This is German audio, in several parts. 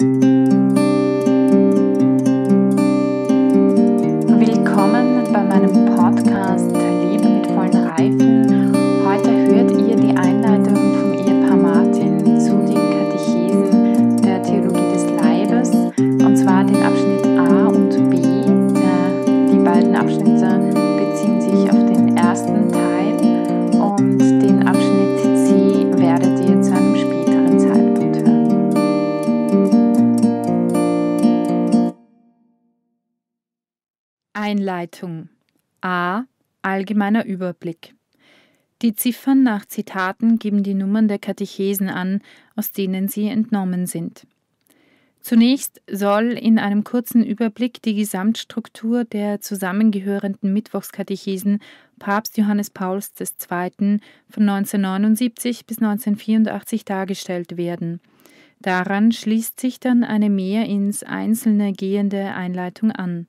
thank you Bedeutung. A. Allgemeiner Überblick. Die Ziffern nach Zitaten geben die Nummern der Katechesen an, aus denen sie entnommen sind. Zunächst soll in einem kurzen Überblick die Gesamtstruktur der zusammengehörenden Mittwochskatechesen Papst Johannes Pauls II. von 1979 bis 1984 dargestellt werden. Daran schließt sich dann eine mehr ins Einzelne gehende Einleitung an.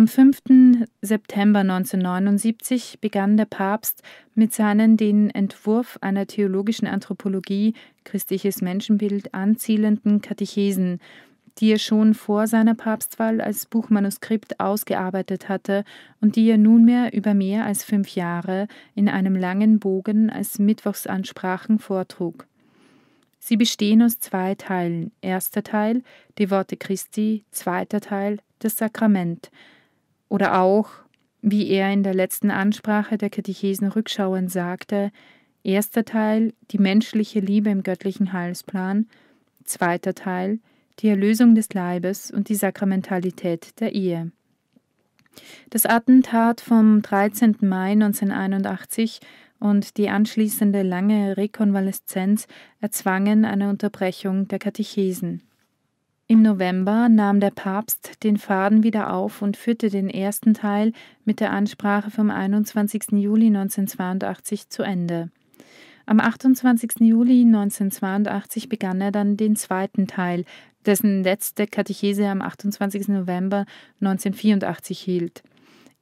Am 5. September 1979 begann der Papst mit seinen den Entwurf einer theologischen Anthropologie christliches Menschenbild anzielenden Katechesen, die er schon vor seiner Papstwahl als Buchmanuskript ausgearbeitet hatte und die er nunmehr über mehr als fünf Jahre in einem langen Bogen als Mittwochsansprachen vortrug. Sie bestehen aus zwei Teilen. Erster Teil, die Worte Christi, zweiter Teil, das Sakrament. Oder auch, wie er in der letzten Ansprache der Katechesen rückschauend sagte, erster Teil die menschliche Liebe im göttlichen Heilsplan, zweiter Teil die Erlösung des Leibes und die Sakramentalität der Ehe. Das Attentat vom 13. Mai 1981 und die anschließende lange Rekonvaleszenz erzwangen eine Unterbrechung der Katechesen. Im November nahm der Papst den Faden wieder auf und führte den ersten Teil mit der Ansprache vom 21. Juli 1982 zu Ende. Am 28. Juli 1982 begann er dann den zweiten Teil, dessen letzte Katechese am 28. November 1984 hielt.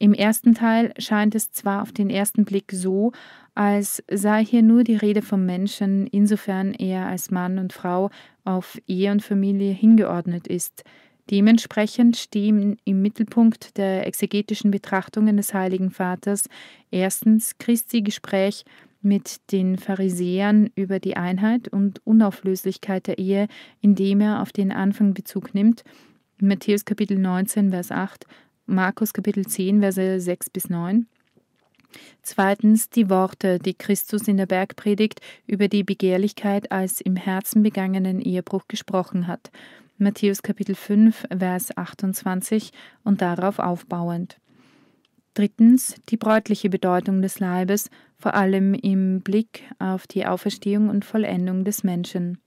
Im ersten Teil scheint es zwar auf den ersten Blick so, als sei hier nur die Rede vom Menschen, insofern er als Mann und Frau auf Ehe und Familie hingeordnet ist. Dementsprechend stehen im Mittelpunkt der exegetischen Betrachtungen des Heiligen Vaters erstens Christi Gespräch mit den Pharisäern über die Einheit und Unauflöslichkeit der Ehe, indem er auf den Anfang Bezug nimmt, Matthäus Kapitel 19, Vers 8 Markus Kapitel 10, Verse 6 bis 9. Zweitens die Worte, die Christus in der Bergpredigt über die Begehrlichkeit als im Herzen begangenen Ehebruch gesprochen hat. Matthäus Kapitel 5, Vers 28 und darauf aufbauend. Drittens die bräutliche Bedeutung des Leibes, vor allem im Blick auf die Auferstehung und Vollendung des Menschen.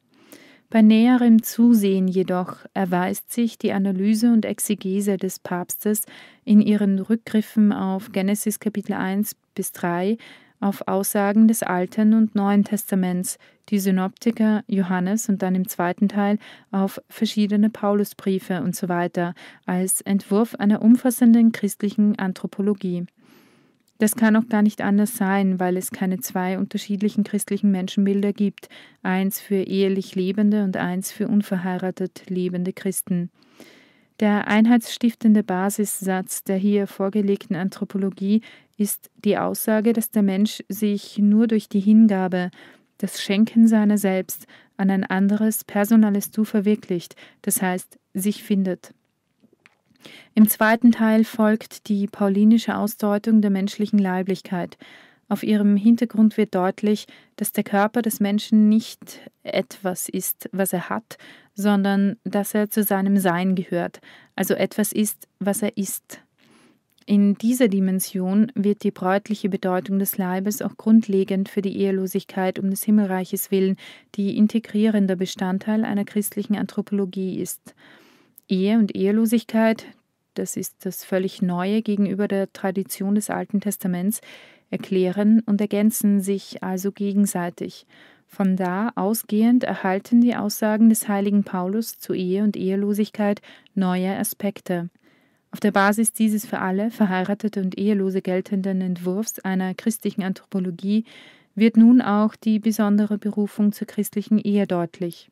Bei näherem Zusehen jedoch erweist sich die Analyse und Exegese des Papstes in ihren Rückgriffen auf Genesis Kapitel 1 bis 3 auf Aussagen des Alten und Neuen Testaments, die Synoptiker Johannes und dann im zweiten Teil auf verschiedene Paulusbriefe usw. So als Entwurf einer umfassenden christlichen Anthropologie. Das kann auch gar nicht anders sein, weil es keine zwei unterschiedlichen christlichen Menschenbilder gibt, eins für ehelich lebende und eins für unverheiratet lebende Christen. Der einheitsstiftende Basissatz der hier vorgelegten Anthropologie ist die Aussage, dass der Mensch sich nur durch die Hingabe, das Schenken seiner selbst an ein anderes personales Du verwirklicht, das heißt sich findet. Im zweiten Teil folgt die paulinische Ausdeutung der menschlichen Leiblichkeit. Auf ihrem Hintergrund wird deutlich, dass der Körper des Menschen nicht etwas ist, was er hat, sondern dass er zu seinem Sein gehört, also etwas ist, was er ist. In dieser Dimension wird die bräutliche Bedeutung des Leibes auch grundlegend für die Ehelosigkeit um des Himmelreiches willen, die integrierender Bestandteil einer christlichen Anthropologie ist. Ehe und Ehelosigkeit, das ist das völlig Neue gegenüber der Tradition des Alten Testaments, erklären und ergänzen sich also gegenseitig. Von da ausgehend erhalten die Aussagen des heiligen Paulus zu Ehe und Ehelosigkeit neue Aspekte. Auf der Basis dieses für alle verheiratete und ehelose geltenden Entwurfs einer christlichen Anthropologie wird nun auch die besondere Berufung zur christlichen Ehe deutlich.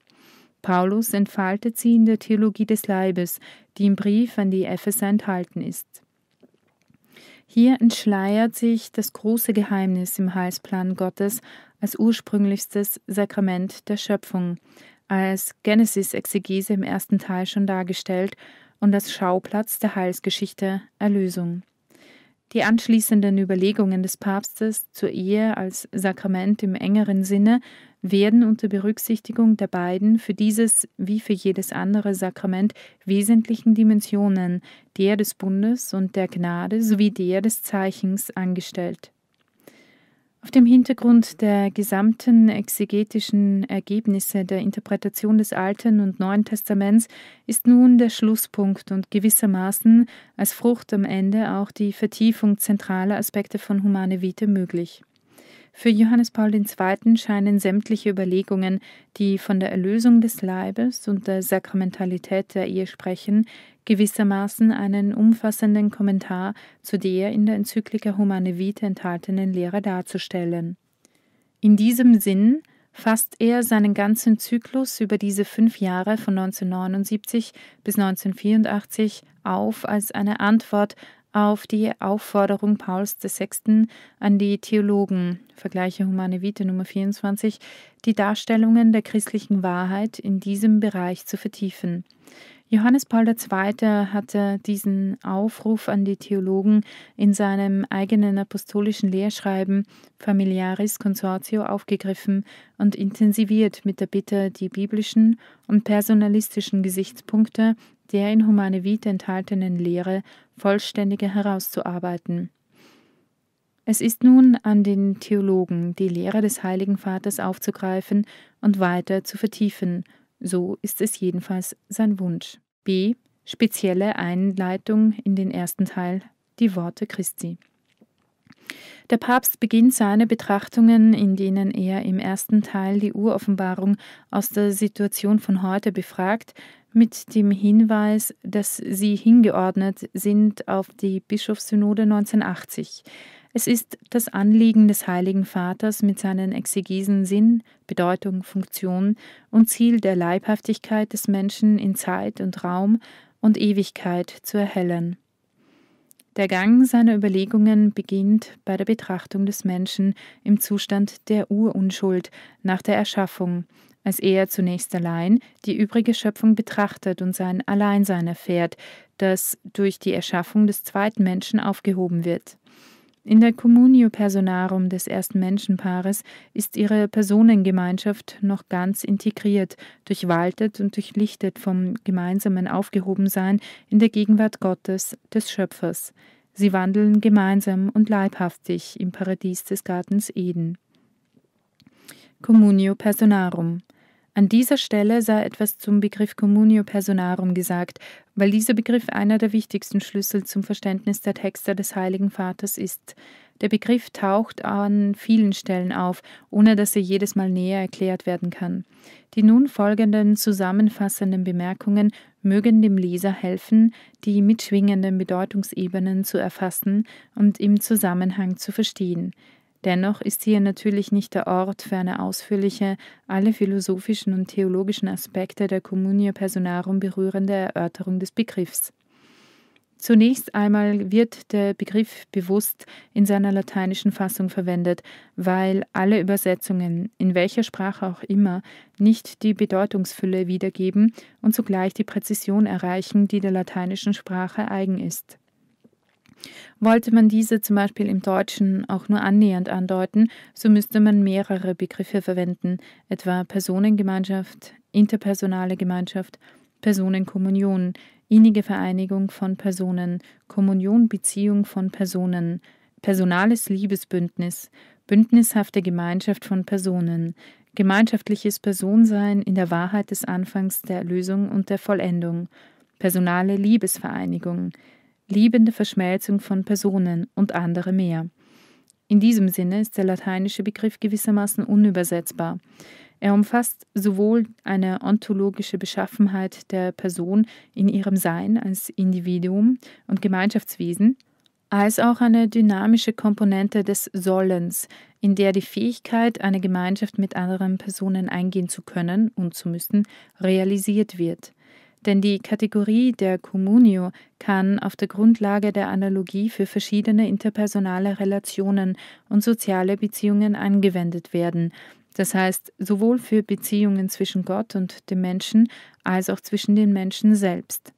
Paulus entfaltet sie in der Theologie des Leibes, die im Brief an die Epheser enthalten ist. Hier entschleiert sich das große Geheimnis im Heilsplan Gottes als ursprünglichstes Sakrament der Schöpfung, als Genesis-Exegese im ersten Teil schon dargestellt und als Schauplatz der Heilsgeschichte Erlösung. Die anschließenden Überlegungen des Papstes zur Ehe als Sakrament im engeren Sinne werden unter Berücksichtigung der beiden für dieses wie für jedes andere Sakrament wesentlichen Dimensionen der des Bundes und der Gnade sowie der des Zeichens angestellt. Auf dem Hintergrund der gesamten exegetischen Ergebnisse der Interpretation des Alten und Neuen Testaments ist nun der Schlusspunkt und gewissermaßen als Frucht am Ende auch die Vertiefung zentraler Aspekte von Humane Vitae möglich. Für Johannes Paul II. scheinen sämtliche Überlegungen, die von der Erlösung des Leibes und der Sakramentalität der Ehe sprechen, gewissermaßen einen umfassenden Kommentar zu der in der Enzyklika Humane Vitae enthaltenen Lehre darzustellen. In diesem Sinn fasst er seinen ganzen Zyklus über diese fünf Jahre von 1979 bis 1984 auf als eine Antwort auf die Aufforderung Pauls VI. an die Theologen, vergleiche Humane Vita Nummer 24, die Darstellungen der christlichen Wahrheit in diesem Bereich zu vertiefen. Johannes Paul II. hatte diesen Aufruf an die Theologen in seinem eigenen apostolischen Lehrschreiben Familiaris Consortio aufgegriffen und intensiviert mit der Bitte, die biblischen und personalistischen Gesichtspunkte der in Humane Vitae enthaltenen Lehre vollständiger herauszuarbeiten. Es ist nun an den Theologen, die Lehre des Heiligen Vaters aufzugreifen und weiter zu vertiefen, so ist es jedenfalls sein Wunsch. B. Spezielle Einleitung in den ersten Teil, die Worte Christi. Der Papst beginnt seine Betrachtungen, in denen er im ersten Teil die Uroffenbarung aus der Situation von heute befragt, mit dem Hinweis, dass sie hingeordnet sind auf die Bischofssynode 1980. Es ist das Anliegen des Heiligen Vaters mit seinen Exegesen Sinn, Bedeutung, Funktion und Ziel der Leibhaftigkeit des Menschen in Zeit und Raum und Ewigkeit zu erhellen. Der Gang seiner Überlegungen beginnt bei der Betrachtung des Menschen im Zustand der Urunschuld nach der Erschaffung, als er zunächst allein die übrige Schöpfung betrachtet und sein Alleinsein erfährt, das durch die Erschaffung des zweiten Menschen aufgehoben wird. In der Communio Personarum des ersten Menschenpaares ist ihre Personengemeinschaft noch ganz integriert, durchwaltet und durchlichtet vom gemeinsamen Aufgehobensein in der Gegenwart Gottes, des Schöpfers. Sie wandeln gemeinsam und leibhaftig im Paradies des Gartens Eden. Communio Personarum an dieser Stelle sei etwas zum Begriff Communio Personarum gesagt, weil dieser Begriff einer der wichtigsten Schlüssel zum Verständnis der Texte des Heiligen Vaters ist. Der Begriff taucht an vielen Stellen auf, ohne dass er jedes Mal näher erklärt werden kann. Die nun folgenden zusammenfassenden Bemerkungen mögen dem Leser helfen, die mitschwingenden Bedeutungsebenen zu erfassen und im Zusammenhang zu verstehen. Dennoch ist hier natürlich nicht der Ort für eine ausführliche, alle philosophischen und theologischen Aspekte der Communia Personarum berührende Erörterung des Begriffs. Zunächst einmal wird der Begriff bewusst in seiner lateinischen Fassung verwendet, weil alle Übersetzungen, in welcher Sprache auch immer, nicht die Bedeutungsfülle wiedergeben und zugleich die Präzision erreichen, die der lateinischen Sprache eigen ist. Wollte man diese zum Beispiel im Deutschen auch nur annähernd andeuten, so müsste man mehrere Begriffe verwenden, etwa Personengemeinschaft, interpersonale Gemeinschaft, Personenkommunion, innige Vereinigung von Personen, Kommunion, Beziehung von Personen, personales Liebesbündnis, bündnishafte Gemeinschaft von Personen, gemeinschaftliches Personsein in der Wahrheit des Anfangs der Erlösung und der Vollendung, personale Liebesvereinigung, liebende Verschmelzung von Personen und andere mehr. In diesem Sinne ist der lateinische Begriff gewissermaßen unübersetzbar. Er umfasst sowohl eine ontologische Beschaffenheit der Person in ihrem Sein als Individuum und Gemeinschaftswesen, als auch eine dynamische Komponente des Sollens, in der die Fähigkeit, eine Gemeinschaft mit anderen Personen eingehen zu können und zu müssen, realisiert wird denn die Kategorie der Communio kann auf der Grundlage der Analogie für verschiedene interpersonale Relationen und soziale Beziehungen angewendet werden, das heißt sowohl für Beziehungen zwischen Gott und dem Menschen als auch zwischen den Menschen selbst.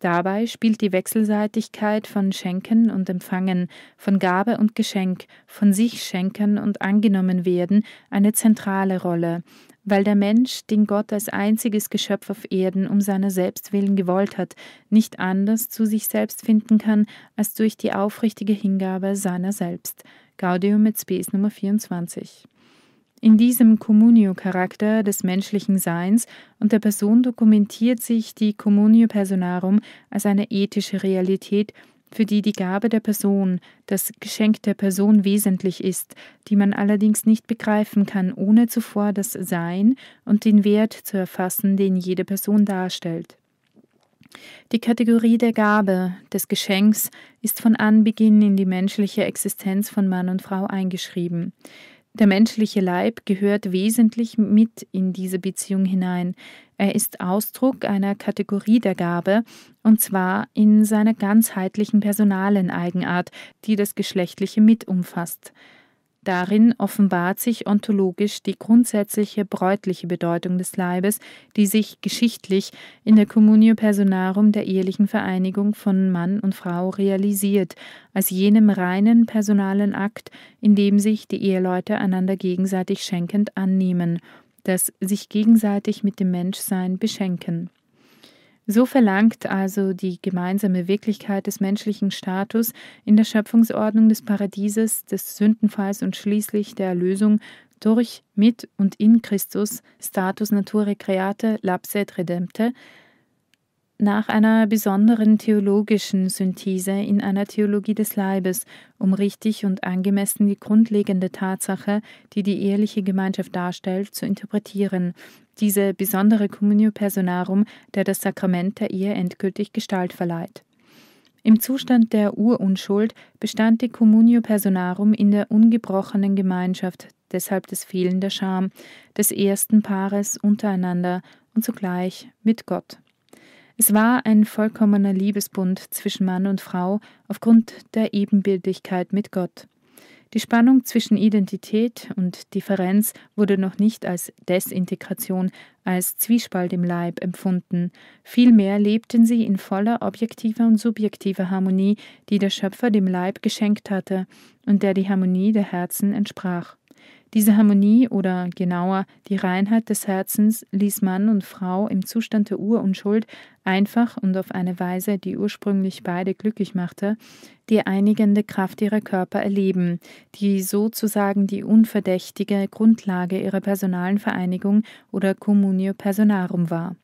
Dabei spielt die Wechselseitigkeit von Schenken und Empfangen, von Gabe und Geschenk, von sich schenken und angenommen werden eine zentrale Rolle, weil der Mensch, den Gott als einziges Geschöpf auf Erden um seiner selbst willen gewollt hat, nicht anders zu sich selbst finden kann als durch die aufrichtige Hingabe seiner selbst. Gaudium et Spes Nummer 24. In diesem Communio-Charakter des menschlichen Seins und der Person dokumentiert sich die Communio Personarum als eine ethische Realität, für die die Gabe der Person, das Geschenk der Person wesentlich ist, die man allerdings nicht begreifen kann, ohne zuvor das Sein und den Wert zu erfassen, den jede Person darstellt. Die Kategorie der Gabe, des Geschenks, ist von Anbeginn in die menschliche Existenz von Mann und Frau eingeschrieben. Der menschliche Leib gehört wesentlich mit in diese Beziehung hinein. Er ist Ausdruck einer Kategorie der Gabe, und zwar in seiner ganzheitlichen personalen Eigenart, die das Geschlechtliche mit umfasst. Darin offenbart sich ontologisch die grundsätzliche bräutliche Bedeutung des Leibes, die sich geschichtlich in der Communio Personarum der ehelichen Vereinigung von Mann und Frau realisiert, als jenem reinen personalen Akt, in dem sich die Eheleute einander gegenseitig schenkend annehmen, das sich gegenseitig mit dem Menschsein beschenken. So verlangt also die gemeinsame Wirklichkeit des menschlichen Status in der Schöpfungsordnung des Paradieses, des Sündenfalls und schließlich der Erlösung durch, mit und in Christus Status Naturae Create Lapset Redempte nach einer besonderen theologischen Synthese in einer Theologie des Leibes, um richtig und angemessen die grundlegende Tatsache, die die ehrliche Gemeinschaft darstellt, zu interpretieren diese besondere Communio Personarum, der das Sakrament der Ehe endgültig Gestalt verleiht. Im Zustand der Urunschuld bestand die Communio Personarum in der ungebrochenen Gemeinschaft, deshalb das Fehlen der Scham des ersten Paares untereinander und zugleich mit Gott. Es war ein vollkommener Liebesbund zwischen Mann und Frau aufgrund der Ebenbildlichkeit mit Gott. Die Spannung zwischen Identität und Differenz wurde noch nicht als Desintegration, als Zwiespalt im Leib empfunden. Vielmehr lebten sie in voller objektiver und subjektiver Harmonie, die der Schöpfer dem Leib geschenkt hatte und der die Harmonie der Herzen entsprach. Diese Harmonie oder genauer die Reinheit des Herzens ließ Mann und Frau im Zustand der Urunschuld einfach und auf eine Weise, die ursprünglich beide glücklich machte, die einigende Kraft ihrer Körper erleben, die sozusagen die unverdächtige Grundlage ihrer personalen Vereinigung oder Communio Personarum war.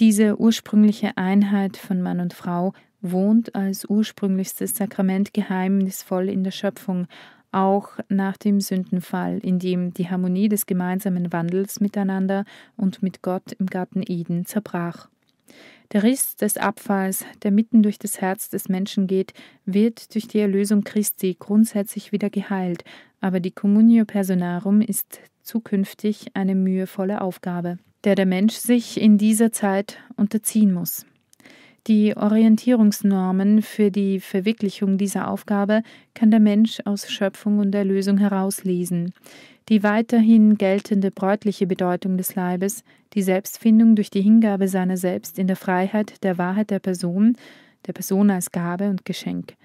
Diese ursprüngliche Einheit von Mann und Frau wohnt als ursprünglichstes Sakrament geheimnisvoll in der Schöpfung, auch nach dem Sündenfall, in dem die Harmonie des gemeinsamen Wandels miteinander und mit Gott im Garten Eden zerbrach. Der Riss des Abfalls, der mitten durch das Herz des Menschen geht, wird durch die Erlösung Christi grundsätzlich wieder geheilt, aber die Communio Personarum ist zukünftig eine mühevolle Aufgabe, der der Mensch sich in dieser Zeit unterziehen muss. Die Orientierungsnormen für die Verwirklichung dieser Aufgabe kann der Mensch aus Schöpfung und Erlösung herauslesen. Die weiterhin geltende bräutliche Bedeutung des Leibes, die Selbstfindung durch die Hingabe seiner selbst in der Freiheit der Wahrheit der Person, der Person als Gabe und Geschenk,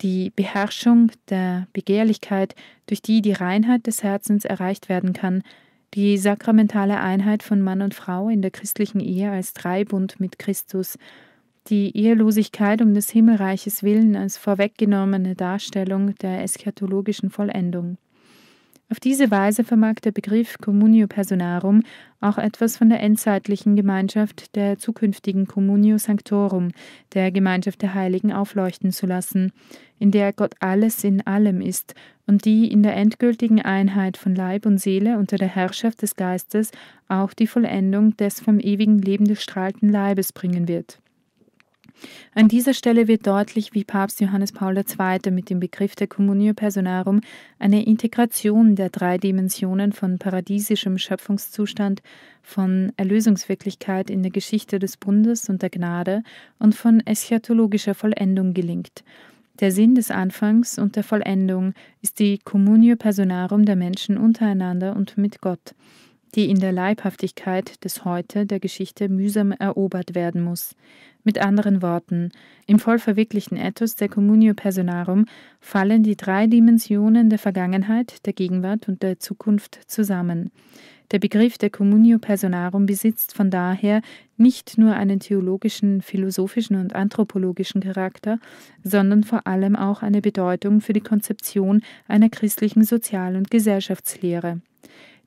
die Beherrschung der Begehrlichkeit, durch die die Reinheit des Herzens erreicht werden kann, die sakramentale Einheit von Mann und Frau in der christlichen Ehe als Dreibund mit Christus, die Ehelosigkeit um des Himmelreiches willen als vorweggenommene Darstellung der eschatologischen Vollendung. Auf diese Weise vermag der Begriff Communio Personarum auch etwas von der endzeitlichen Gemeinschaft der zukünftigen Communio Sanctorum, der Gemeinschaft der Heiligen, aufleuchten zu lassen, in der Gott alles in allem ist und die in der endgültigen Einheit von Leib und Seele unter der Herrschaft des Geistes auch die Vollendung des vom ewigen Leben durchstrahlten Leibes bringen wird. An dieser Stelle wird deutlich, wie Papst Johannes Paul II. mit dem Begriff der Communio Personarum eine Integration der drei Dimensionen von paradiesischem Schöpfungszustand, von Erlösungswirklichkeit in der Geschichte des Bundes und der Gnade und von eschatologischer Vollendung gelingt. Der Sinn des Anfangs und der Vollendung ist die Communio Personarum der Menschen untereinander und mit Gott die in der Leibhaftigkeit des Heute der Geschichte mühsam erobert werden muss. Mit anderen Worten, im voll verwirklichten Ethos der Communio Personarum fallen die drei Dimensionen der Vergangenheit, der Gegenwart und der Zukunft zusammen. Der Begriff der Communio Personarum besitzt von daher nicht nur einen theologischen, philosophischen und anthropologischen Charakter, sondern vor allem auch eine Bedeutung für die Konzeption einer christlichen Sozial- und Gesellschaftslehre.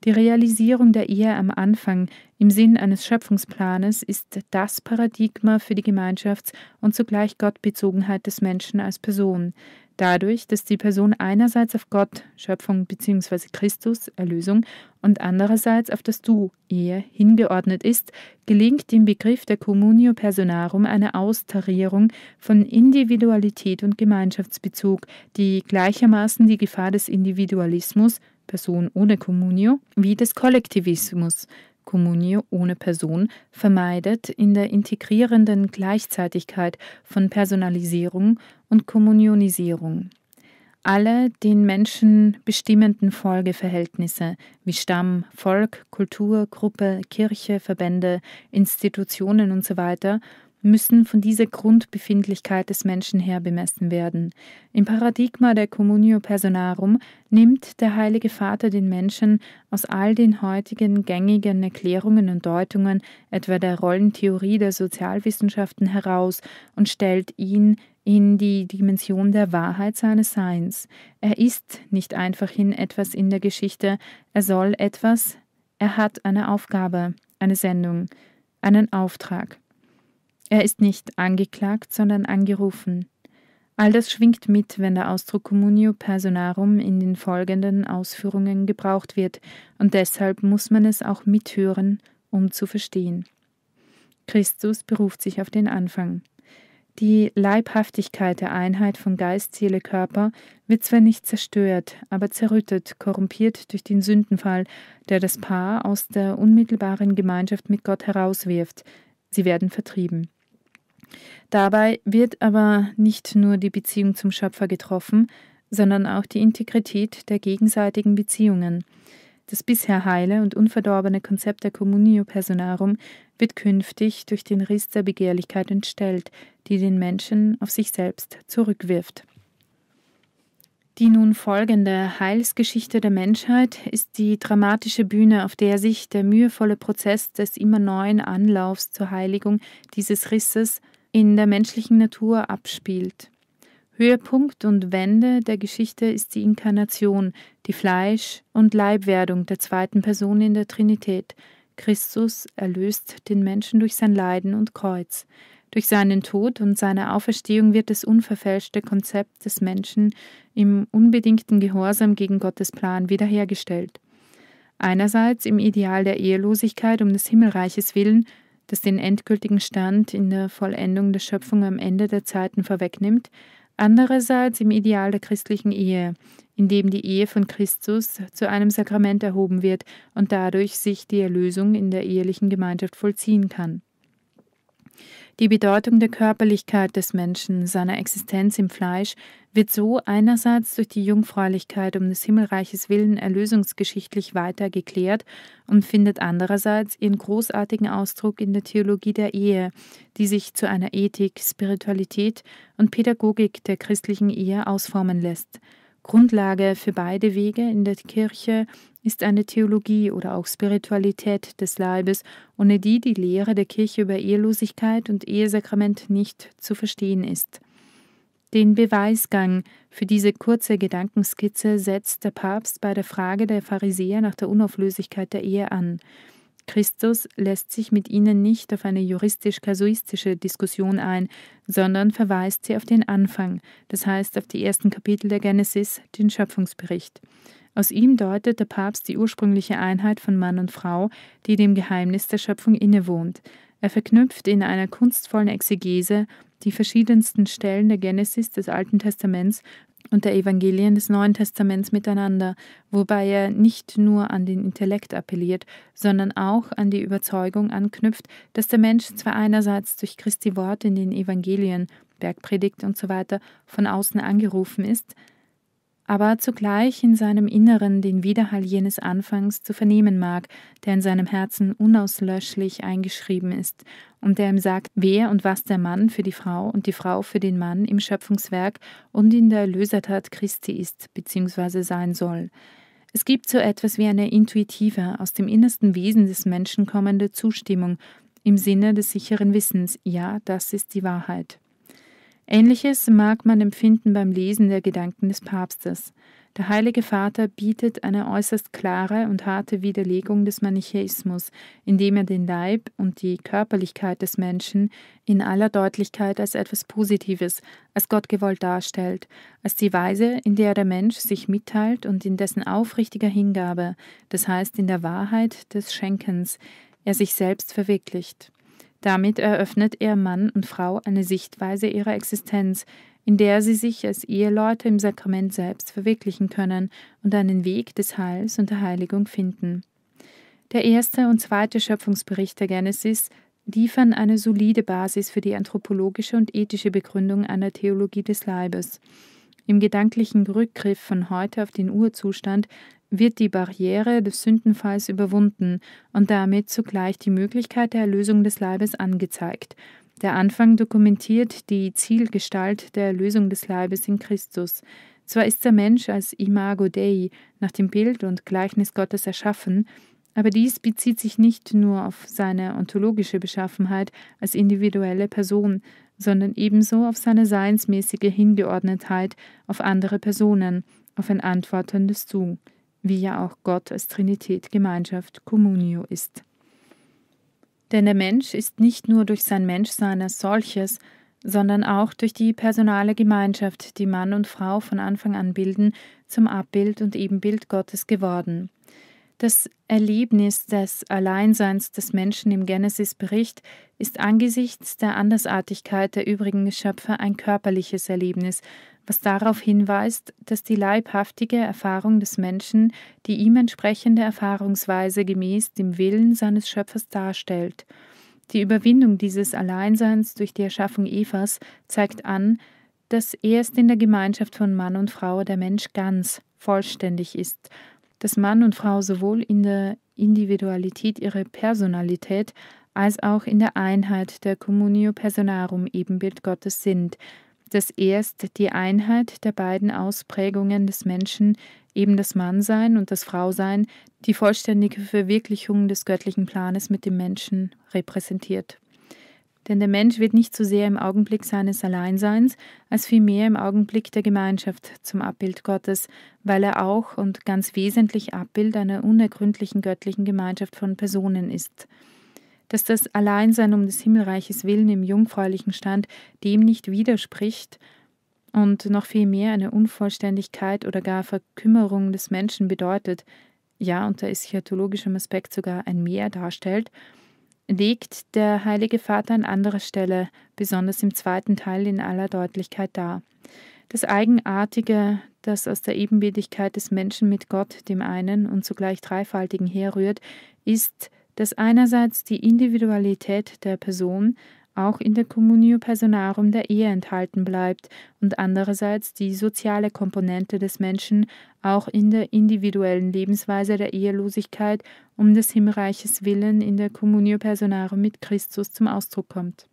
Die Realisierung der Ehe am Anfang im Sinn eines Schöpfungsplanes ist das Paradigma für die Gemeinschafts- und zugleich Gottbezogenheit des Menschen als Person. Dadurch, dass die Person einerseits auf Gott, Schöpfung bzw. Christus, Erlösung und andererseits auf das Du, Ehe, hingeordnet ist, gelingt dem Begriff der Communio Personarum eine Austarierung von Individualität und Gemeinschaftsbezug, die gleichermaßen die Gefahr des Individualismus Person ohne Communio wie des Kollektivismus Kommunio ohne Person vermeidet in der integrierenden Gleichzeitigkeit von Personalisierung und Kommunionisierung. Alle den Menschen bestimmenden Folgeverhältnisse wie Stamm, Volk, Kultur, Gruppe, Kirche, Verbände, Institutionen usw. So müssen von dieser Grundbefindlichkeit des Menschen her bemessen werden. Im Paradigma der Communio Personarum nimmt der Heilige Vater den Menschen aus all den heutigen gängigen Erklärungen und Deutungen, etwa der Rollentheorie der Sozialwissenschaften, heraus und stellt ihn in die Dimension der Wahrheit seines Seins. Er ist nicht einfachhin etwas in der Geschichte, er soll etwas, er hat eine Aufgabe, eine Sendung, einen Auftrag. Er ist nicht angeklagt, sondern angerufen. All das schwingt mit, wenn der Ausdruck communio personarum in den folgenden Ausführungen gebraucht wird, und deshalb muss man es auch mithören, um zu verstehen. Christus beruft sich auf den Anfang. Die Leibhaftigkeit der Einheit von Geist, Seele, Körper wird zwar nicht zerstört, aber zerrüttet, korrumpiert durch den Sündenfall, der das Paar aus der unmittelbaren Gemeinschaft mit Gott herauswirft. Sie werden vertrieben. Dabei wird aber nicht nur die Beziehung zum Schöpfer getroffen, sondern auch die Integrität der gegenseitigen Beziehungen. Das bisher heile und unverdorbene Konzept der Communio Personarum wird künftig durch den Riss der Begehrlichkeit entstellt, die den Menschen auf sich selbst zurückwirft. Die nun folgende Heilsgeschichte der Menschheit ist die dramatische Bühne, auf der sich der mühevolle Prozess des immer neuen Anlaufs zur Heiligung dieses Risses in der menschlichen Natur abspielt. Höhepunkt und Wende der Geschichte ist die Inkarnation, die Fleisch- und Leibwerdung der zweiten Person in der Trinität. Christus erlöst den Menschen durch sein Leiden und Kreuz. Durch seinen Tod und seine Auferstehung wird das unverfälschte Konzept des Menschen im unbedingten Gehorsam gegen Gottes Plan wiederhergestellt. Einerseits im Ideal der Ehelosigkeit um des Himmelreiches willen das den endgültigen Stand in der Vollendung der Schöpfung am Ende der Zeiten vorwegnimmt, andererseits im Ideal der christlichen Ehe, in dem die Ehe von Christus zu einem Sakrament erhoben wird und dadurch sich die Erlösung in der ehelichen Gemeinschaft vollziehen kann. Die Bedeutung der Körperlichkeit des Menschen, seiner Existenz im Fleisch, wird so einerseits durch die Jungfräulichkeit um des Himmelreiches willen erlösungsgeschichtlich weiter geklärt und findet andererseits ihren großartigen Ausdruck in der Theologie der Ehe, die sich zu einer Ethik, Spiritualität und Pädagogik der christlichen Ehe ausformen lässt. Grundlage für beide Wege in der Kirche ist eine Theologie oder auch Spiritualität des Leibes, ohne die die Lehre der Kirche über Ehelosigkeit und Ehesakrament nicht zu verstehen ist. Den Beweisgang für diese kurze Gedankenskizze setzt der Papst bei der Frage der Pharisäer nach der Unauflöslichkeit der Ehe an. Christus lässt sich mit ihnen nicht auf eine juristisch-kasuistische Diskussion ein, sondern verweist sie auf den Anfang, das heißt auf die ersten Kapitel der Genesis, den Schöpfungsbericht. Aus ihm deutet der Papst die ursprüngliche Einheit von Mann und Frau, die dem Geheimnis der Schöpfung innewohnt. Er verknüpft in einer kunstvollen Exegese die verschiedensten Stellen der Genesis des Alten Testaments und der Evangelien des Neuen Testaments miteinander, wobei er nicht nur an den Intellekt appelliert, sondern auch an die Überzeugung anknüpft, dass der Mensch zwar einerseits durch Christi Wort in den Evangelien, Bergpredigt und So weiter von außen angerufen ist, aber zugleich in seinem Inneren den Widerhall jenes Anfangs zu vernehmen mag, der in seinem Herzen unauslöschlich eingeschrieben ist und der ihm sagt, wer und was der Mann für die Frau und die Frau für den Mann im Schöpfungswerk und in der Erlösertat Christi ist bzw. sein soll. Es gibt so etwas wie eine intuitive, aus dem innersten Wesen des Menschen kommende Zustimmung im Sinne des sicheren Wissens, ja, das ist die Wahrheit. Ähnliches mag man empfinden beim Lesen der Gedanken des Papstes. Der Heilige Vater bietet eine äußerst klare und harte Widerlegung des Manichäismus, indem er den Leib und die Körperlichkeit des Menschen in aller Deutlichkeit als etwas Positives, als gottgewollt darstellt, als die Weise, in der der Mensch sich mitteilt und in dessen aufrichtiger Hingabe, das heißt in der Wahrheit des Schenkens, er sich selbst verwirklicht. Damit eröffnet er Mann und Frau eine Sichtweise ihrer Existenz, in der sie sich als Eheleute im Sakrament selbst verwirklichen können und einen Weg des Heils und der Heiligung finden. Der erste und zweite Schöpfungsbericht der Genesis liefern eine solide Basis für die anthropologische und ethische Begründung einer Theologie des Leibes. Im gedanklichen Rückgriff von heute auf den Urzustand wird die Barriere des Sündenfalls überwunden und damit zugleich die Möglichkeit der Erlösung des Leibes angezeigt. Der Anfang dokumentiert die Zielgestalt der Erlösung des Leibes in Christus. Zwar ist der Mensch als Imago Dei nach dem Bild und Gleichnis Gottes erschaffen, aber dies bezieht sich nicht nur auf seine ontologische Beschaffenheit als individuelle Person, sondern ebenso auf seine seinsmäßige Hingeordnetheit auf andere Personen, auf ein antwortendes Du wie ja auch Gott als Trinität Gemeinschaft Communio ist. Denn der Mensch ist nicht nur durch sein Menschsein als solches, sondern auch durch die personale Gemeinschaft, die Mann und Frau von Anfang an bilden, zum Abbild und Ebenbild Gottes geworden. Das Erlebnis des Alleinseins des Menschen im Genesis-Bericht ist angesichts der Andersartigkeit der übrigen Geschöpfe ein körperliches Erlebnis, das darauf hinweist, dass die leibhaftige Erfahrung des Menschen die ihm entsprechende Erfahrungsweise gemäß dem Willen seines Schöpfers darstellt. Die Überwindung dieses Alleinseins durch die Erschaffung Evas zeigt an, dass erst in der Gemeinschaft von Mann und Frau der Mensch ganz, vollständig ist, dass Mann und Frau sowohl in der Individualität ihrer Personalität als auch in der Einheit der Communio Personarum Ebenbild Gottes sind, dass erst die Einheit der beiden Ausprägungen des Menschen, eben das Mannsein und das Frausein, die vollständige Verwirklichung des göttlichen Planes mit dem Menschen repräsentiert. Denn der Mensch wird nicht so sehr im Augenblick seines Alleinseins, als vielmehr im Augenblick der Gemeinschaft zum Abbild Gottes, weil er auch und ganz wesentlich Abbild einer unergründlichen göttlichen Gemeinschaft von Personen ist dass das Alleinsein um des Himmelreiches willen im jungfräulichen Stand dem nicht widerspricht und noch viel mehr eine Unvollständigkeit oder gar Verkümmerung des Menschen bedeutet, ja unter eschatologischem Aspekt sogar ein Mehr darstellt, legt der Heilige Vater an anderer Stelle, besonders im zweiten Teil, in aller Deutlichkeit dar. Das Eigenartige, das aus der Ebenbildigkeit des Menschen mit Gott, dem einen und zugleich dreifaltigen herrührt, ist dass einerseits die Individualität der Person auch in der Communio Personarum der Ehe enthalten bleibt und andererseits die soziale Komponente des Menschen auch in der individuellen Lebensweise der Ehelosigkeit um des Himmelreiches willen in der Communio Personarum mit Christus zum Ausdruck kommt.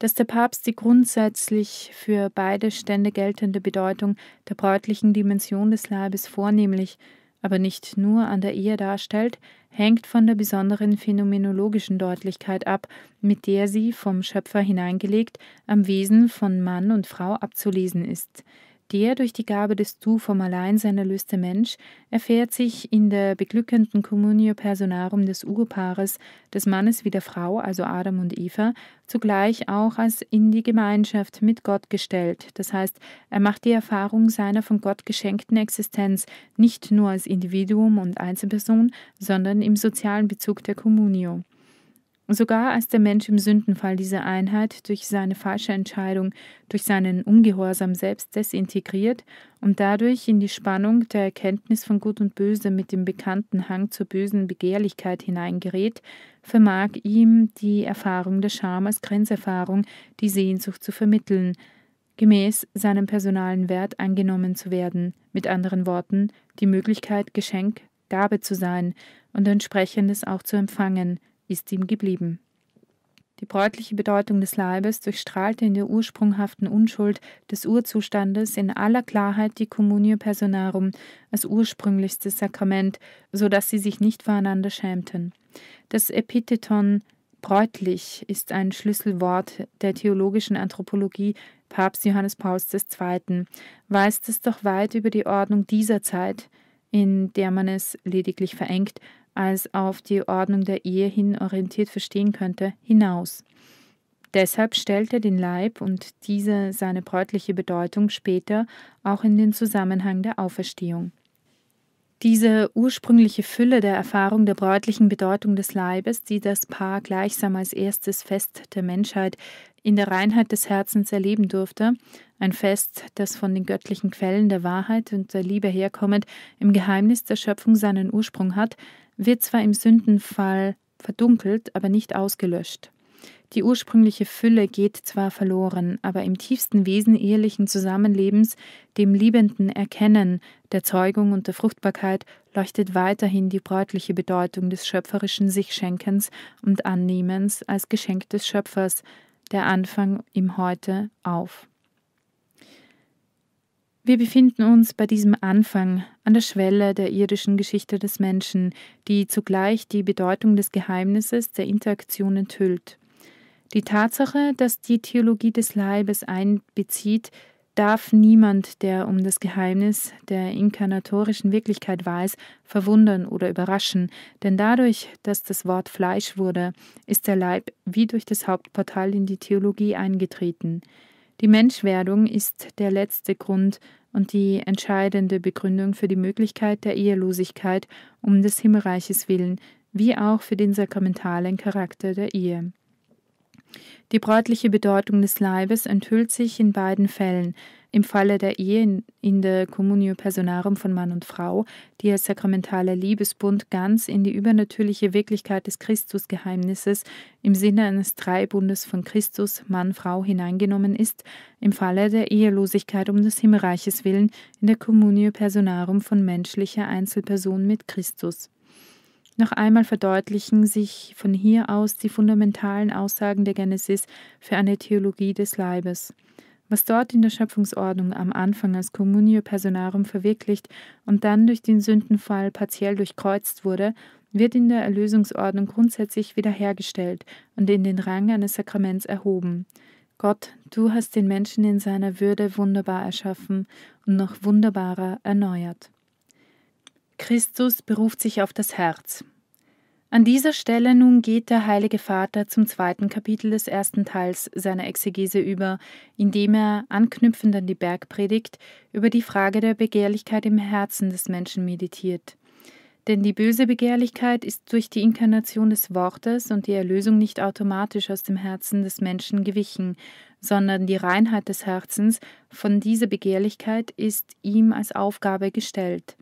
Dass der Papst die grundsätzlich für beide Stände geltende Bedeutung der bräutlichen Dimension des Leibes vornehmlich aber nicht nur an der Ehe darstellt, hängt von der besonderen phänomenologischen Deutlichkeit ab, mit der sie vom Schöpfer hineingelegt am Wesen von Mann und Frau abzulesen ist. Der durch die Gabe des Du vom Alleinsein erlöste Mensch erfährt sich in der beglückenden Communio Personarum des Urpaares, des Mannes wie der Frau, also Adam und Eva, zugleich auch als in die Gemeinschaft mit Gott gestellt. Das heißt, er macht die Erfahrung seiner von Gott geschenkten Existenz nicht nur als Individuum und Einzelperson, sondern im sozialen Bezug der Communio. Sogar als der Mensch im Sündenfall diese Einheit durch seine falsche Entscheidung, durch seinen Ungehorsam selbst desintegriert und dadurch in die Spannung der Erkenntnis von Gut und Böse mit dem bekannten Hang zur bösen Begehrlichkeit hineingerät, vermag ihm die Erfahrung der Scham als Grenzerfahrung die Sehnsucht zu vermitteln, gemäß seinem personalen Wert angenommen zu werden, mit anderen Worten, die Möglichkeit, Geschenk, Gabe zu sein und entsprechendes auch zu empfangen – ist ihm geblieben. Die bräutliche Bedeutung des Leibes durchstrahlte in der ursprunghaften Unschuld des Urzustandes in aller Klarheit die Communio Personarum als ursprünglichstes Sakrament, so dass sie sich nicht voreinander schämten. Das Epitheton bräutlich ist ein Schlüsselwort der theologischen Anthropologie Papst Johannes Pauls II., weist es doch weit über die Ordnung dieser Zeit, in der man es lediglich verengt, als auf die Ordnung der Ehe hin orientiert verstehen könnte, hinaus. Deshalb stellt er den Leib und diese seine bräutliche Bedeutung später auch in den Zusammenhang der Auferstehung. Diese ursprüngliche Fülle der Erfahrung der bräutlichen Bedeutung des Leibes, die das Paar gleichsam als erstes Fest der Menschheit in der Reinheit des Herzens erleben durfte, ein Fest, das von den göttlichen Quellen der Wahrheit und der Liebe herkommend im Geheimnis der Schöpfung seinen Ursprung hat, wird zwar im Sündenfall verdunkelt, aber nicht ausgelöscht. Die ursprüngliche Fülle geht zwar verloren, aber im tiefsten Wesen ehelichen Zusammenlebens, dem liebenden Erkennen der Zeugung und der Fruchtbarkeit, leuchtet weiterhin die bräutliche Bedeutung des schöpferischen Sichschenkens und Annehmens als Geschenk des Schöpfers, der Anfang im Heute, auf. Wir befinden uns bei diesem Anfang an der Schwelle der irdischen Geschichte des Menschen, die zugleich die Bedeutung des Geheimnisses der Interaktion enthüllt. Die Tatsache, dass die Theologie des Leibes einbezieht, darf niemand, der um das Geheimnis der inkarnatorischen Wirklichkeit weiß, verwundern oder überraschen, denn dadurch, dass das Wort Fleisch wurde, ist der Leib wie durch das Hauptportal in die Theologie eingetreten. Die Menschwerdung ist der letzte Grund, und die entscheidende Begründung für die Möglichkeit der Ehelosigkeit um des Himmelreiches willen, wie auch für den sakramentalen Charakter der Ehe. Die bräutliche Bedeutung des Leibes enthüllt sich in beiden Fällen, im Falle der Ehe in der Communio Personarum von Mann und Frau, die als sakramentaler Liebesbund ganz in die übernatürliche Wirklichkeit des Christusgeheimnisses im Sinne eines Dreibundes von Christus, Mann, Frau hineingenommen ist, im Falle der Ehelosigkeit um des Himmelreiches willen in der Communio Personarum von menschlicher Einzelperson mit Christus. Noch einmal verdeutlichen sich von hier aus die fundamentalen Aussagen der Genesis für eine Theologie des Leibes was dort in der Schöpfungsordnung am Anfang als Communio Personarum verwirklicht und dann durch den Sündenfall partiell durchkreuzt wurde, wird in der Erlösungsordnung grundsätzlich wiederhergestellt und in den Rang eines Sakraments erhoben. Gott, du hast den Menschen in seiner Würde wunderbar erschaffen und noch wunderbarer erneuert. Christus beruft sich auf das Herz. An dieser Stelle nun geht der Heilige Vater zum zweiten Kapitel des ersten Teils seiner Exegese über, indem er, anknüpfend an die Bergpredigt, über die Frage der Begehrlichkeit im Herzen des Menschen meditiert. Denn die böse Begehrlichkeit ist durch die Inkarnation des Wortes und die Erlösung nicht automatisch aus dem Herzen des Menschen gewichen, sondern die Reinheit des Herzens von dieser Begehrlichkeit ist ihm als Aufgabe gestellt.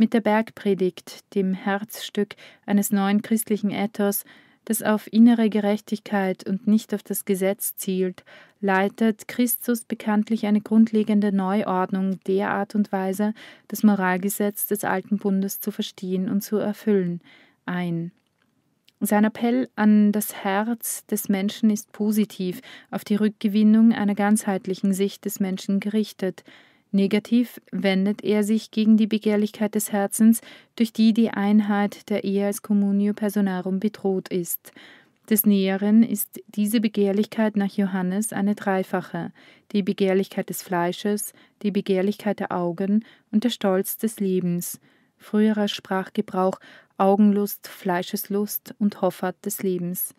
Mit der Bergpredigt, dem Herzstück eines neuen christlichen Ethos, das auf innere Gerechtigkeit und nicht auf das Gesetz zielt, leitet Christus bekanntlich eine grundlegende Neuordnung der Art und Weise, das Moralgesetz des Alten Bundes zu verstehen und zu erfüllen, ein. Sein Appell an das Herz des Menschen ist positiv, auf die Rückgewinnung einer ganzheitlichen Sicht des Menschen gerichtet, Negativ wendet er sich gegen die Begehrlichkeit des Herzens, durch die die Einheit der Ehe als Communio Personarum bedroht ist. Des Näheren ist diese Begehrlichkeit nach Johannes eine dreifache, die Begehrlichkeit des Fleisches, die Begehrlichkeit der Augen und der Stolz des Lebens. Früherer Sprachgebrauch Augenlust, Fleischeslust und Hoffart des Lebens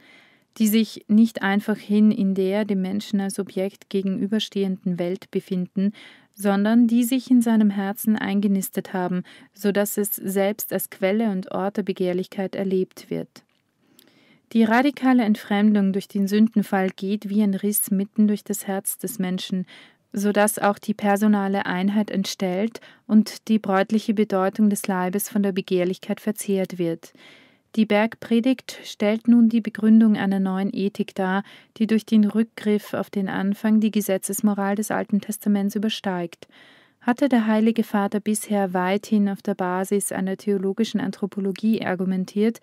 die sich nicht einfach hin in der dem Menschen als Objekt gegenüberstehenden Welt befinden, sondern die sich in seinem Herzen eingenistet haben, so dass es selbst als Quelle und Ort der Begehrlichkeit erlebt wird. Die radikale Entfremdung durch den Sündenfall geht wie ein Riss mitten durch das Herz des Menschen, so dass auch die personale Einheit entstellt und die bräutliche Bedeutung des Leibes von der Begehrlichkeit verzehrt wird. Die Bergpredigt stellt nun die Begründung einer neuen Ethik dar, die durch den Rückgriff auf den Anfang die Gesetzesmoral des Alten Testaments übersteigt. Hatte der Heilige Vater bisher weithin auf der Basis einer theologischen Anthropologie argumentiert,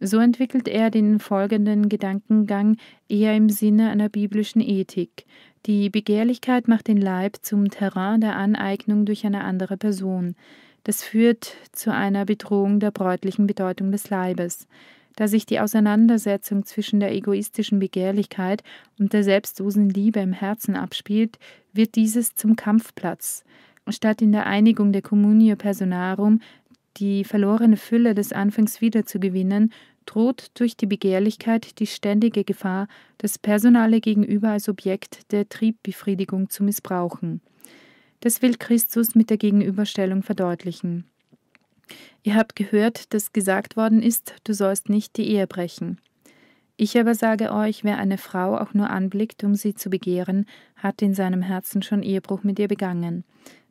so entwickelt er den folgenden Gedankengang eher im Sinne einer biblischen Ethik. Die Begehrlichkeit macht den Leib zum Terrain der Aneignung durch eine andere Person. Das führt zu einer Bedrohung der bräutlichen Bedeutung des Leibes, da sich die Auseinandersetzung zwischen der egoistischen Begehrlichkeit und der selbstlosen Liebe im Herzen abspielt, wird dieses zum Kampfplatz. Statt in der Einigung der Communio Personarum die verlorene Fülle des Anfangs wiederzugewinnen, droht durch die Begehrlichkeit die ständige Gefahr, das personale Gegenüber als Objekt der Triebbefriedigung zu missbrauchen. Das will Christus mit der Gegenüberstellung verdeutlichen. Ihr habt gehört, dass gesagt worden ist, du sollst nicht die Ehe brechen. Ich aber sage euch, wer eine Frau auch nur anblickt, um sie zu begehren, hat in seinem Herzen schon Ehebruch mit ihr begangen.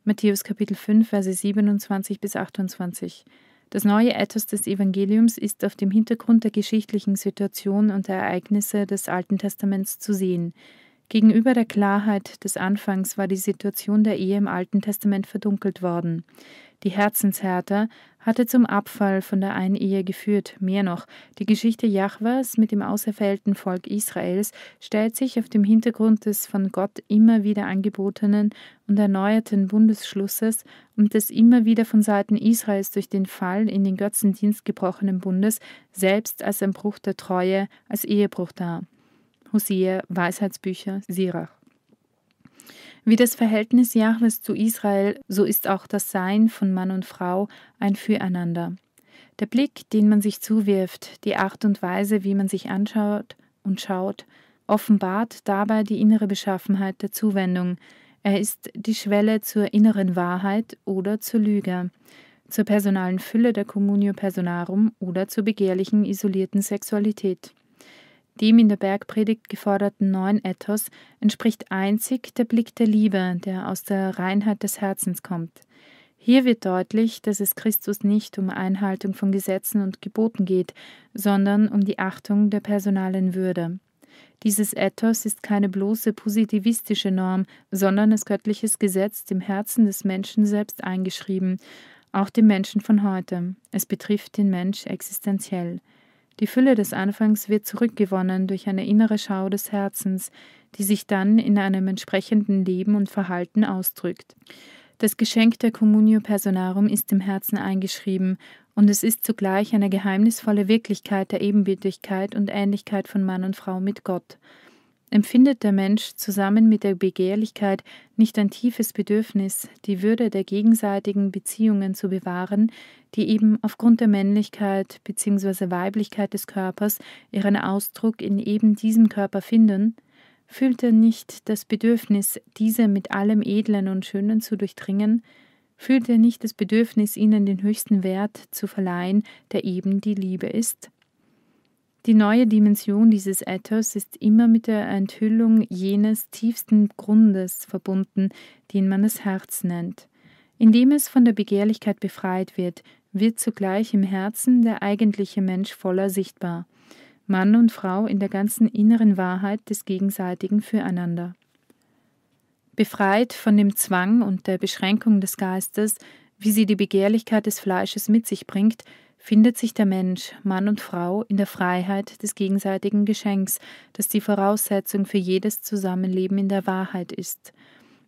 Matthäus Kapitel 5, Verse 27 bis 28. Das neue Ethos des Evangeliums ist auf dem Hintergrund der geschichtlichen Situation und der Ereignisse des Alten Testaments zu sehen. Gegenüber der Klarheit des Anfangs war die Situation der Ehe im Alten Testament verdunkelt worden. Die Herzenshärte hatte zum Abfall von der Einehe geführt. Mehr noch, die Geschichte Jahwes mit dem auserwählten Volk Israels stellt sich auf dem Hintergrund des von Gott immer wieder angebotenen und erneuerten Bundesschlusses und des immer wieder von Seiten Israels durch den Fall in den Götzendienst gebrochenen Bundes selbst als ein Bruch der Treue, als Ehebruch dar. Hosea, Weisheitsbücher, Sirach. Wie das Verhältnis Jahwes zu Israel, so ist auch das Sein von Mann und Frau ein Füreinander. Der Blick, den man sich zuwirft, die Art und Weise, wie man sich anschaut und schaut, offenbart dabei die innere Beschaffenheit der Zuwendung. Er ist die Schwelle zur inneren Wahrheit oder zur Lüge, zur personalen Fülle der Communio Personarum oder zur begehrlichen isolierten Sexualität. Dem in der Bergpredigt geforderten neuen Ethos entspricht einzig der Blick der Liebe, der aus der Reinheit des Herzens kommt. Hier wird deutlich, dass es Christus nicht um Einhaltung von Gesetzen und Geboten geht, sondern um die Achtung der personalen Würde. Dieses Ethos ist keine bloße positivistische Norm, sondern als göttliches Gesetz dem Herzen des Menschen selbst eingeschrieben, auch dem Menschen von heute. Es betrifft den Mensch existenziell. Die Fülle des Anfangs wird zurückgewonnen durch eine innere Schau des Herzens, die sich dann in einem entsprechenden Leben und Verhalten ausdrückt. Das Geschenk der Communio Personarum ist im Herzen eingeschrieben und es ist zugleich eine geheimnisvolle Wirklichkeit der Ebenbürtigkeit und Ähnlichkeit von Mann und Frau mit Gott empfindet der Mensch zusammen mit der Begehrlichkeit nicht ein tiefes Bedürfnis, die Würde der gegenseitigen Beziehungen zu bewahren, die eben aufgrund der Männlichkeit bzw. Weiblichkeit des Körpers ihren Ausdruck in eben diesem Körper finden, fühlt er nicht das Bedürfnis, diese mit allem Edlen und Schönen zu durchdringen, fühlt er nicht das Bedürfnis, ihnen den höchsten Wert zu verleihen, der eben die Liebe ist? Die neue Dimension dieses Äthers ist immer mit der Enthüllung jenes tiefsten Grundes verbunden, den man das Herz nennt. Indem es von der Begehrlichkeit befreit wird, wird zugleich im Herzen der eigentliche Mensch voller sichtbar. Mann und Frau in der ganzen inneren Wahrheit des gegenseitigen Füreinander. Befreit von dem Zwang und der Beschränkung des Geistes, wie sie die Begehrlichkeit des Fleisches mit sich bringt, findet sich der Mensch, Mann und Frau, in der Freiheit des gegenseitigen Geschenks, das die Voraussetzung für jedes Zusammenleben in der Wahrheit ist.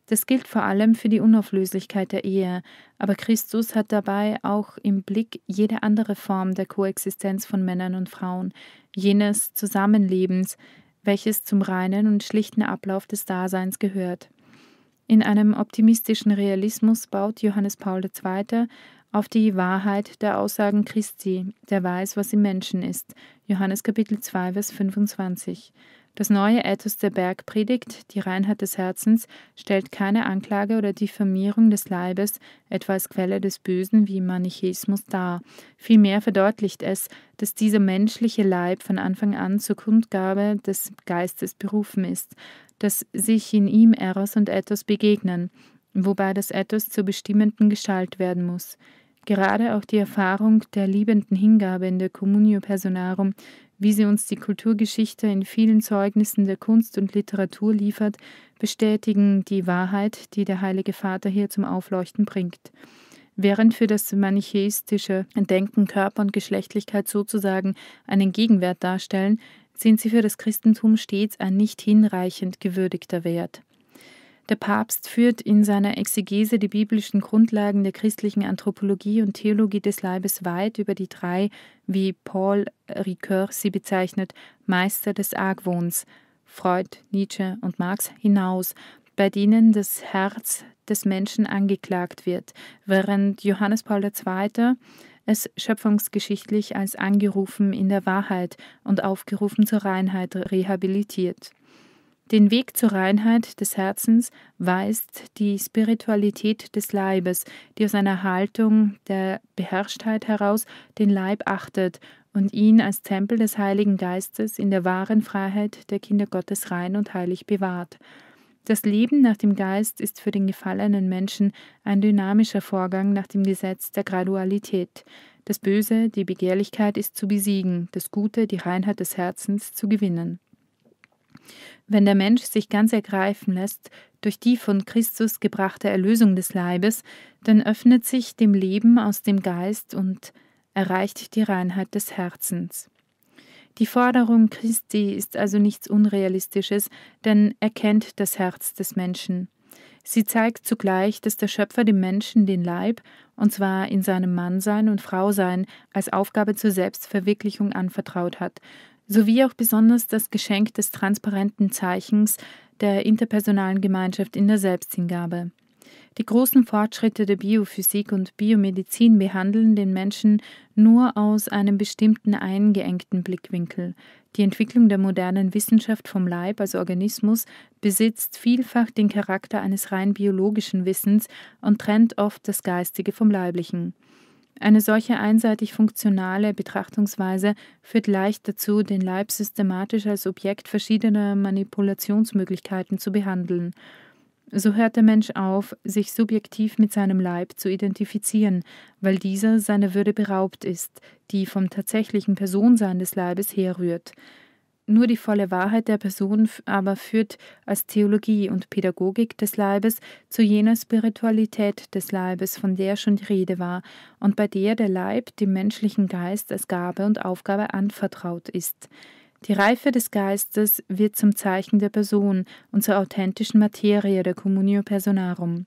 Das gilt vor allem für die Unauflöslichkeit der Ehe, aber Christus hat dabei auch im Blick jede andere Form der Koexistenz von Männern und Frauen, jenes Zusammenlebens, welches zum reinen und schlichten Ablauf des Daseins gehört. In einem optimistischen Realismus baut Johannes Paul II auf die Wahrheit der Aussagen Christi, der weiß, was im Menschen ist. Johannes Kapitel 2, Vers 25. Das neue Ethos der Bergpredigt, die Reinheit des Herzens, stellt keine Anklage oder Diffamierung des Leibes etwa als Quelle des Bösen wie im Manichäismus dar. Vielmehr verdeutlicht es, dass dieser menschliche Leib von Anfang an zur Kundgabe des Geistes berufen ist, dass sich in ihm Eros und Ethos begegnen, wobei das Ethos zur bestimmenden Gestalt werden muss. Gerade auch die Erfahrung der liebenden Hingabe in der Communio Personarum, wie sie uns die Kulturgeschichte in vielen Zeugnissen der Kunst und Literatur liefert, bestätigen die Wahrheit, die der Heilige Vater hier zum Aufleuchten bringt. Während für das manichäistische Denken Körper und Geschlechtlichkeit sozusagen einen Gegenwert darstellen, sind sie für das Christentum stets ein nicht hinreichend gewürdigter Wert. Der Papst führt in seiner Exegese die biblischen Grundlagen der christlichen Anthropologie und Theologie des Leibes weit über die drei, wie Paul Ricoeur sie bezeichnet, Meister des Argwohns, Freud, Nietzsche und Marx hinaus, bei denen das Herz des Menschen angeklagt wird, während Johannes Paul II. es schöpfungsgeschichtlich als angerufen in der Wahrheit und aufgerufen zur Reinheit rehabilitiert. Den Weg zur Reinheit des Herzens weist die Spiritualität des Leibes, die aus einer Haltung der Beherrschtheit heraus den Leib achtet und ihn als Tempel des Heiligen Geistes in der wahren Freiheit der Kinder Gottes rein und heilig bewahrt. Das Leben nach dem Geist ist für den gefallenen Menschen ein dynamischer Vorgang nach dem Gesetz der Gradualität. Das Böse, die Begehrlichkeit ist zu besiegen, das Gute, die Reinheit des Herzens zu gewinnen. Wenn der Mensch sich ganz ergreifen lässt durch die von Christus gebrachte Erlösung des Leibes, dann öffnet sich dem Leben aus dem Geist und erreicht die Reinheit des Herzens. Die Forderung Christi ist also nichts Unrealistisches, denn er kennt das Herz des Menschen. Sie zeigt zugleich, dass der Schöpfer dem Menschen den Leib, und zwar in seinem Mannsein und Frausein, als Aufgabe zur Selbstverwirklichung anvertraut hat sowie auch besonders das Geschenk des transparenten Zeichens der interpersonalen Gemeinschaft in der Selbsthingabe. Die großen Fortschritte der Biophysik und Biomedizin behandeln den Menschen nur aus einem bestimmten eingeengten Blickwinkel. Die Entwicklung der modernen Wissenschaft vom Leib als Organismus besitzt vielfach den Charakter eines rein biologischen Wissens und trennt oft das Geistige vom Leiblichen. Eine solche einseitig funktionale Betrachtungsweise führt leicht dazu, den Leib systematisch als Objekt verschiedener Manipulationsmöglichkeiten zu behandeln. So hört der Mensch auf, sich subjektiv mit seinem Leib zu identifizieren, weil dieser seiner Würde beraubt ist, die vom tatsächlichen Personsein des Leibes herrührt. Nur die volle Wahrheit der Person aber führt als Theologie und Pädagogik des Leibes zu jener Spiritualität des Leibes, von der schon die Rede war, und bei der der Leib dem menschlichen Geist als Gabe und Aufgabe anvertraut ist. Die Reife des Geistes wird zum Zeichen der Person und zur authentischen Materie der Communio Personarum.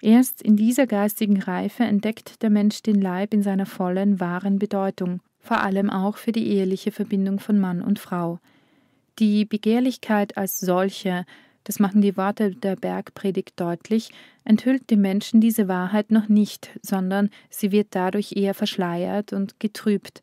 Erst in dieser geistigen Reife entdeckt der Mensch den Leib in seiner vollen, wahren Bedeutung, vor allem auch für die eheliche Verbindung von Mann und Frau. Die Begehrlichkeit als solche, das machen die Worte der Bergpredigt deutlich, enthüllt dem Menschen diese Wahrheit noch nicht, sondern sie wird dadurch eher verschleiert und getrübt.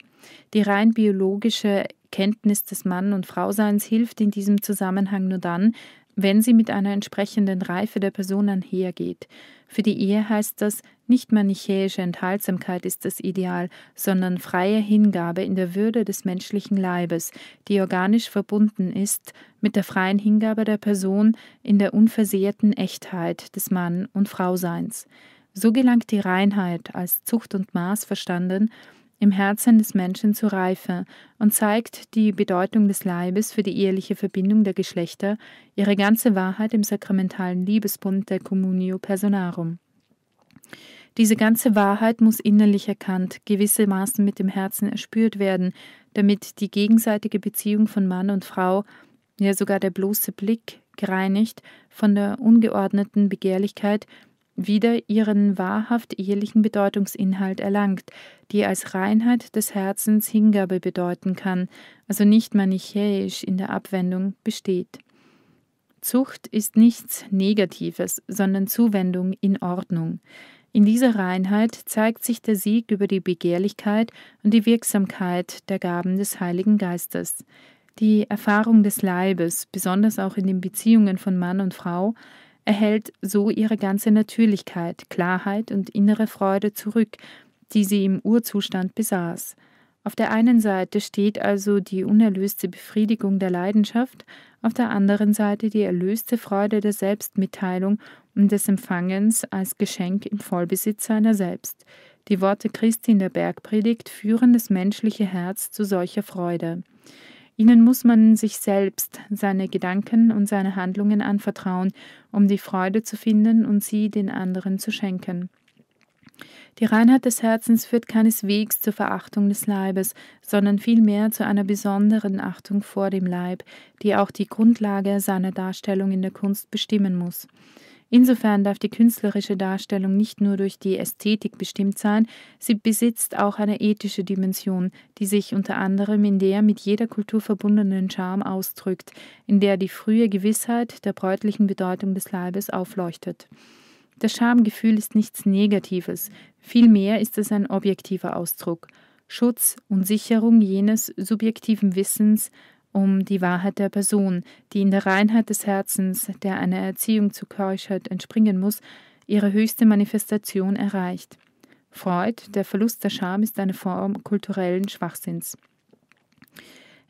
Die rein biologische Kenntnis des Mann- und Frauseins hilft in diesem Zusammenhang nur dann, wenn sie mit einer entsprechenden Reife der Person einhergeht. Für die Ehe heißt das, nicht manichäische Enthaltsamkeit ist das Ideal, sondern freie Hingabe in der Würde des menschlichen Leibes, die organisch verbunden ist mit der freien Hingabe der Person in der unversehrten Echtheit des Mann- und Frauseins. So gelangt die Reinheit als Zucht und Maß verstanden im Herzen des Menschen zur Reife und zeigt die Bedeutung des Leibes für die eheliche Verbindung der Geschlechter, ihre ganze Wahrheit im sakramentalen Liebesbund der Communio Personarum. Diese ganze Wahrheit muss innerlich erkannt, gewissermaßen mit dem Herzen erspürt werden, damit die gegenseitige Beziehung von Mann und Frau, ja sogar der bloße Blick, gereinigt von der ungeordneten Begehrlichkeit wieder ihren wahrhaft ehelichen Bedeutungsinhalt erlangt, die als Reinheit des Herzens Hingabe bedeuten kann, also nicht manichäisch in der Abwendung besteht. Zucht ist nichts Negatives, sondern Zuwendung in Ordnung. In dieser Reinheit zeigt sich der Sieg über die Begehrlichkeit und die Wirksamkeit der Gaben des Heiligen Geistes. Die Erfahrung des Leibes, besonders auch in den Beziehungen von Mann und Frau, erhält so ihre ganze Natürlichkeit, Klarheit und innere Freude zurück, die sie im Urzustand besaß. Auf der einen Seite steht also die unerlöste Befriedigung der Leidenschaft, auf der anderen Seite die erlöste Freude der Selbstmitteilung und des Empfangens als Geschenk im Vollbesitz seiner selbst. Die Worte Christi in der Bergpredigt führen das menschliche Herz zu solcher Freude. Ihnen muss man sich selbst, seine Gedanken und seine Handlungen anvertrauen um die Freude zu finden und sie den anderen zu schenken. Die Reinheit des Herzens führt keineswegs zur Verachtung des Leibes, sondern vielmehr zu einer besonderen Achtung vor dem Leib, die auch die Grundlage seiner Darstellung in der Kunst bestimmen muss. Insofern darf die künstlerische Darstellung nicht nur durch die Ästhetik bestimmt sein, sie besitzt auch eine ethische Dimension, die sich unter anderem in der mit jeder Kultur verbundenen Charme ausdrückt, in der die frühe Gewissheit der bräutlichen Bedeutung des Leibes aufleuchtet. Das Schamgefühl ist nichts Negatives, vielmehr ist es ein objektiver Ausdruck. Schutz und Sicherung jenes subjektiven Wissens, um die Wahrheit der Person, die in der Reinheit des Herzens, der einer Erziehung zu Keuschheit entspringen muss, ihre höchste Manifestation erreicht. Freud, der Verlust der Scham ist eine Form kulturellen Schwachsinns.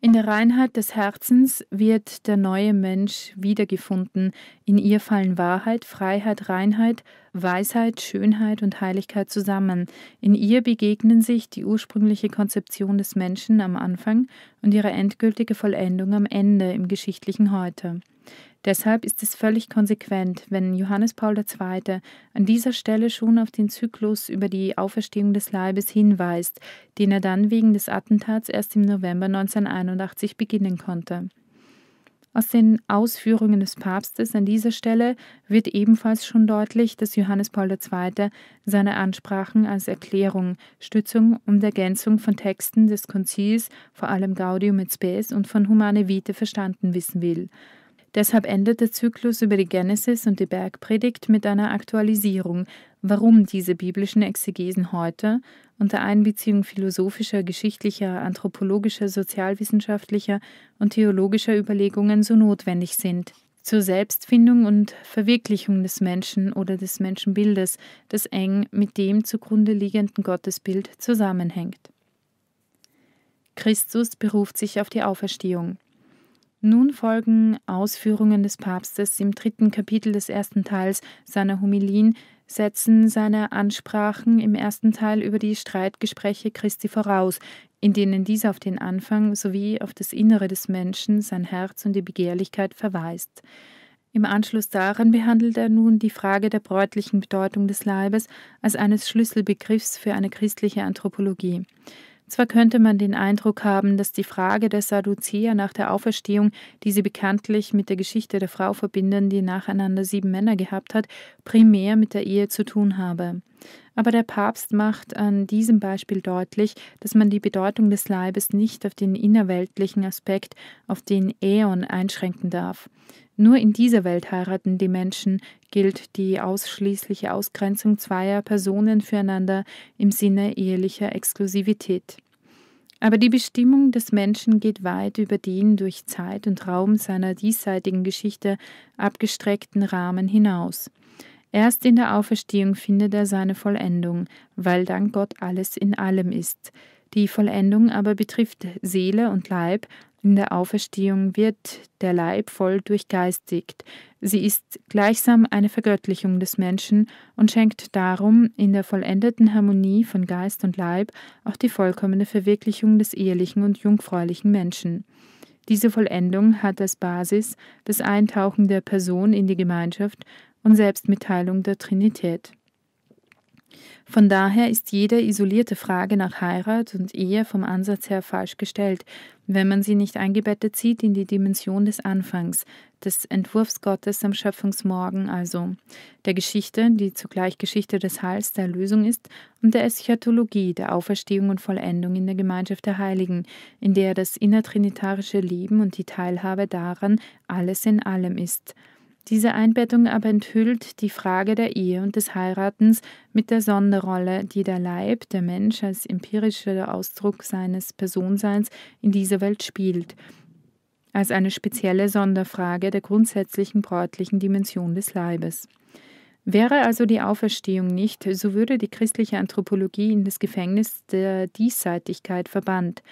In der Reinheit des Herzens wird der neue Mensch wiedergefunden, in ihr fallen Wahrheit, Freiheit, Reinheit, Weisheit, Schönheit und Heiligkeit zusammen. In ihr begegnen sich die ursprüngliche Konzeption des Menschen am Anfang und ihre endgültige Vollendung am Ende im geschichtlichen Heute. Deshalb ist es völlig konsequent, wenn Johannes Paul II. an dieser Stelle schon auf den Zyklus über die Auferstehung des Leibes hinweist, den er dann wegen des Attentats erst im November 1981 beginnen konnte. Aus den Ausführungen des Papstes an dieser Stelle wird ebenfalls schon deutlich, dass Johannes Paul II. seine Ansprachen als Erklärung, Stützung und Ergänzung von Texten des Konzils, vor allem Gaudium et Spes und von Humane Vitae verstanden wissen will – Deshalb endet der Zyklus über die Genesis und die Bergpredigt mit einer Aktualisierung, warum diese biblischen Exegesen heute unter Einbeziehung philosophischer, geschichtlicher, anthropologischer, sozialwissenschaftlicher und theologischer Überlegungen so notwendig sind. Zur Selbstfindung und Verwirklichung des Menschen oder des Menschenbildes, das eng mit dem zugrunde liegenden Gottesbild zusammenhängt. Christus beruft sich auf die Auferstehung. Nun folgen Ausführungen des Papstes im dritten Kapitel des ersten Teils seiner Homilien, setzen seine Ansprachen im ersten Teil über die Streitgespräche Christi voraus, in denen dies auf den Anfang sowie auf das Innere des Menschen, sein Herz und die Begehrlichkeit verweist. Im Anschluss daran behandelt er nun die Frage der bräutlichen Bedeutung des Leibes als eines Schlüsselbegriffs für eine christliche Anthropologie. Zwar könnte man den Eindruck haben, dass die Frage der Sadduzäer nach der Auferstehung, die sie bekanntlich mit der Geschichte der Frau verbinden, die nacheinander sieben Männer gehabt hat, primär mit der Ehe zu tun habe. Aber der Papst macht an diesem Beispiel deutlich, dass man die Bedeutung des Leibes nicht auf den innerweltlichen Aspekt, auf den Äon einschränken darf. Nur in dieser Welt heiraten die Menschen, gilt die ausschließliche Ausgrenzung zweier Personen füreinander im Sinne ehelicher Exklusivität. Aber die Bestimmung des Menschen geht weit über den durch Zeit und Raum seiner diesseitigen Geschichte abgestreckten Rahmen hinaus. Erst in der Auferstehung findet er seine Vollendung, weil dank Gott alles in allem ist. Die Vollendung aber betrifft Seele und Leib in der Auferstehung wird der Leib voll durchgeistigt. Sie ist gleichsam eine Vergöttlichung des Menschen und schenkt darum in der vollendeten Harmonie von Geist und Leib auch die vollkommene Verwirklichung des ehelichen und jungfräulichen Menschen. Diese Vollendung hat als Basis das Eintauchen der Person in die Gemeinschaft und Selbstmitteilung der Trinität. Von daher ist jede isolierte Frage nach Heirat und Ehe vom Ansatz her falsch gestellt, wenn man sie nicht eingebettet sieht in die Dimension des Anfangs, des Entwurfs Gottes am Schöpfungsmorgen also, der Geschichte, die zugleich Geschichte des Heils, der Erlösung ist, und der Eschatologie, der Auferstehung und Vollendung in der Gemeinschaft der Heiligen, in der das innertrinitarische Leben und die Teilhabe daran alles in allem ist – diese Einbettung aber enthüllt die Frage der Ehe und des Heiratens mit der Sonderrolle, die der Leib, der Mensch als empirischer Ausdruck seines Personseins in dieser Welt spielt, als eine spezielle Sonderfrage der grundsätzlichen bräutlichen Dimension des Leibes. Wäre also die Auferstehung nicht, so würde die christliche Anthropologie in das Gefängnis der Diesseitigkeit verbannt,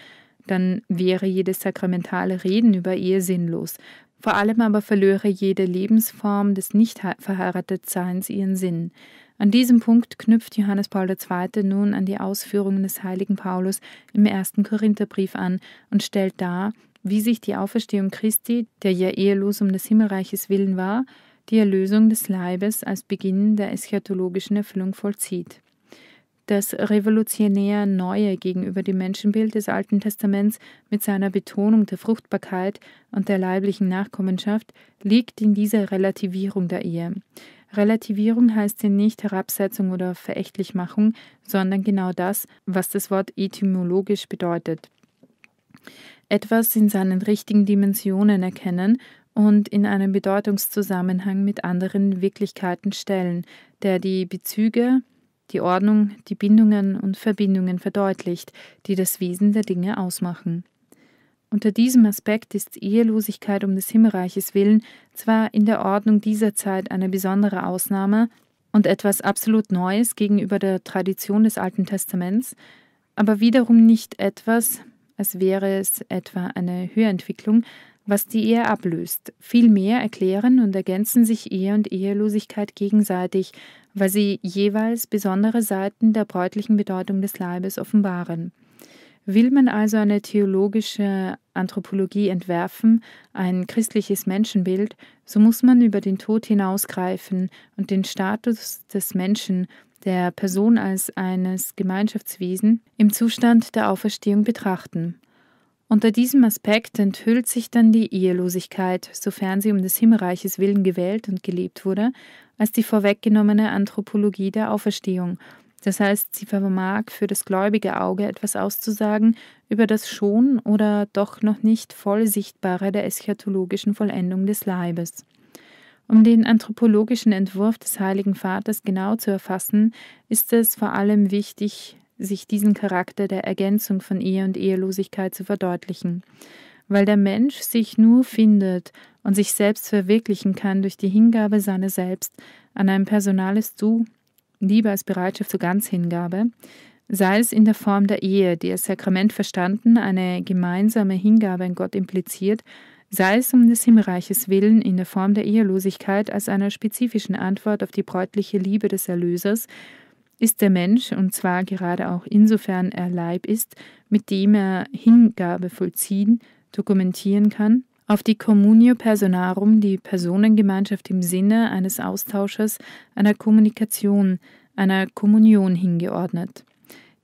dann wäre jedes sakramentale Reden über Ehe sinnlos, vor allem aber verlöre jede Lebensform des Nicht-Verheiratetseins ihren Sinn. An diesem Punkt knüpft Johannes Paul II. nun an die Ausführungen des heiligen Paulus im ersten Korintherbrief an und stellt dar, wie sich die Auferstehung Christi, der ja ehelos um des Himmelreiches willen war, die Erlösung des Leibes als Beginn der eschatologischen Erfüllung vollzieht das revolutionär Neue gegenüber dem Menschenbild des Alten Testaments mit seiner Betonung der Fruchtbarkeit und der leiblichen Nachkommenschaft liegt in dieser Relativierung der Ehe. Relativierung heißt hier nicht Herabsetzung oder Verächtlichmachung, sondern genau das, was das Wort etymologisch bedeutet. Etwas in seinen richtigen Dimensionen erkennen und in einen Bedeutungszusammenhang mit anderen Wirklichkeiten stellen, der die Bezüge, die Ordnung, die Bindungen und Verbindungen verdeutlicht, die das Wesen der Dinge ausmachen. Unter diesem Aspekt ist Ehelosigkeit um des Himmelreiches willen zwar in der Ordnung dieser Zeit eine besondere Ausnahme und etwas absolut Neues gegenüber der Tradition des Alten Testaments, aber wiederum nicht etwas, als wäre es etwa eine Höherentwicklung, was die Ehe ablöst. Vielmehr erklären und ergänzen sich Ehe und Ehelosigkeit gegenseitig weil sie jeweils besondere Seiten der bräutlichen Bedeutung des Leibes offenbaren. Will man also eine theologische Anthropologie entwerfen, ein christliches Menschenbild, so muss man über den Tod hinausgreifen und den Status des Menschen, der Person als eines Gemeinschaftswesen, im Zustand der Auferstehung betrachten. Unter diesem Aspekt enthüllt sich dann die Ehelosigkeit, sofern sie um des Himmelreiches willen gewählt und gelebt wurde, als die vorweggenommene Anthropologie der Auferstehung. Das heißt, sie vermag für das gläubige Auge etwas auszusagen über das schon oder doch noch nicht voll sichtbare der eschatologischen Vollendung des Leibes. Um den anthropologischen Entwurf des Heiligen Vaters genau zu erfassen, ist es vor allem wichtig, sich diesen Charakter der Ergänzung von Ehe und Ehelosigkeit zu verdeutlichen weil der Mensch sich nur findet und sich selbst verwirklichen kann durch die Hingabe seiner selbst an ein personales Du, Liebe als Bereitschaft zur Ganzhingabe, sei es in der Form der Ehe, die als Sakrament verstanden eine gemeinsame Hingabe an Gott impliziert, sei es um des Himmelreiches willen in der Form der Ehelosigkeit als einer spezifischen Antwort auf die bräutliche Liebe des Erlösers, ist der Mensch, und zwar gerade auch insofern er Leib ist, mit dem er Hingabe vollziehen dokumentieren kann, auf die Communio Personarum, die Personengemeinschaft im Sinne eines Austausches, einer Kommunikation, einer Kommunion hingeordnet.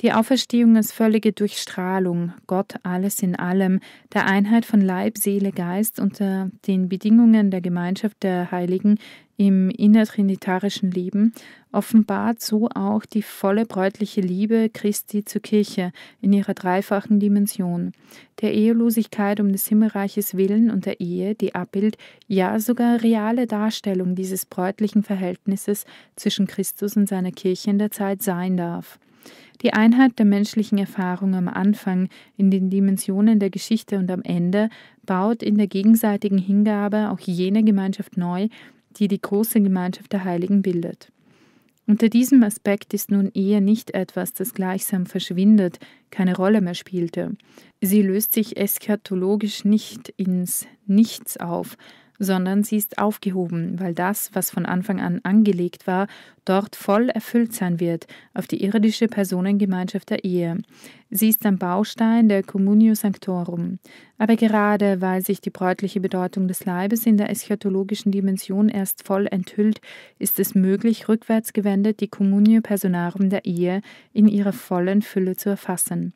Die Auferstehung als völlige Durchstrahlung, Gott alles in allem, der Einheit von Leib, Seele, Geist unter den Bedingungen der Gemeinschaft der Heiligen im innertrinitarischen Leben, offenbart so auch die volle bräutliche Liebe Christi zur Kirche in ihrer dreifachen Dimension, der Ehelosigkeit um des Himmelreiches willen und der Ehe, die Abbild, ja sogar reale Darstellung dieses bräutlichen Verhältnisses zwischen Christus und seiner Kirche in der Zeit sein darf. Die Einheit der menschlichen Erfahrung am Anfang, in den Dimensionen der Geschichte und am Ende baut in der gegenseitigen Hingabe auch jene Gemeinschaft neu, die die große Gemeinschaft der Heiligen bildet. Unter diesem Aspekt ist nun Ehe nicht etwas, das gleichsam verschwindet, keine Rolle mehr spielte. Sie löst sich eschatologisch nicht ins Nichts auf, sondern sie ist aufgehoben, weil das, was von Anfang an angelegt war, dort voll erfüllt sein wird, auf die irdische Personengemeinschaft der Ehe. Sie ist ein Baustein der Communio Sanctorum. Aber gerade weil sich die bräutliche Bedeutung des Leibes in der eschatologischen Dimension erst voll enthüllt, ist es möglich, rückwärts gewendet die Communio Personarum der Ehe in ihrer vollen Fülle zu erfassen.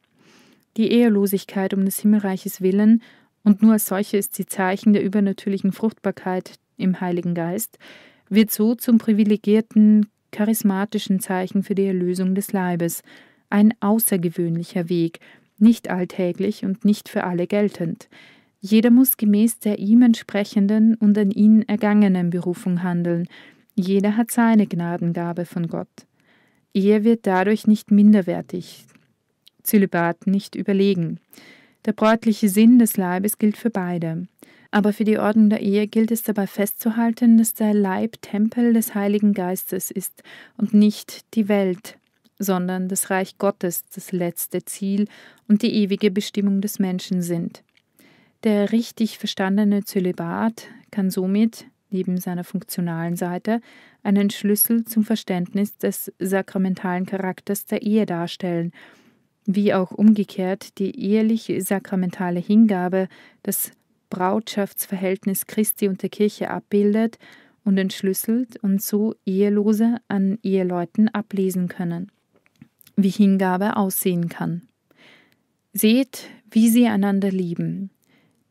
Die Ehelosigkeit um des Himmelreiches willen und nur als solche ist sie Zeichen der übernatürlichen Fruchtbarkeit im Heiligen Geist, wird so zum privilegierten, charismatischen Zeichen für die Erlösung des Leibes, ein außergewöhnlicher Weg, nicht alltäglich und nicht für alle geltend. Jeder muss gemäß der ihm entsprechenden und an ihn ergangenen Berufung handeln, jeder hat seine Gnadengabe von Gott. Er wird dadurch nicht minderwertig, Zölibat nicht überlegen. Der bräutliche Sinn des Leibes gilt für beide. Aber für die Ordnung der Ehe gilt es dabei festzuhalten, dass der Leib Tempel des Heiligen Geistes ist und nicht die Welt, sondern das Reich Gottes das letzte Ziel und die ewige Bestimmung des Menschen sind. Der richtig verstandene Zölibat kann somit, neben seiner funktionalen Seite, einen Schlüssel zum Verständnis des sakramentalen Charakters der Ehe darstellen – wie auch umgekehrt die eheliche sakramentale Hingabe das Brautschaftsverhältnis Christi und der Kirche abbildet und entschlüsselt und so Ehelose an Eheleuten ablesen können, wie Hingabe aussehen kann. Seht, wie sie einander lieben.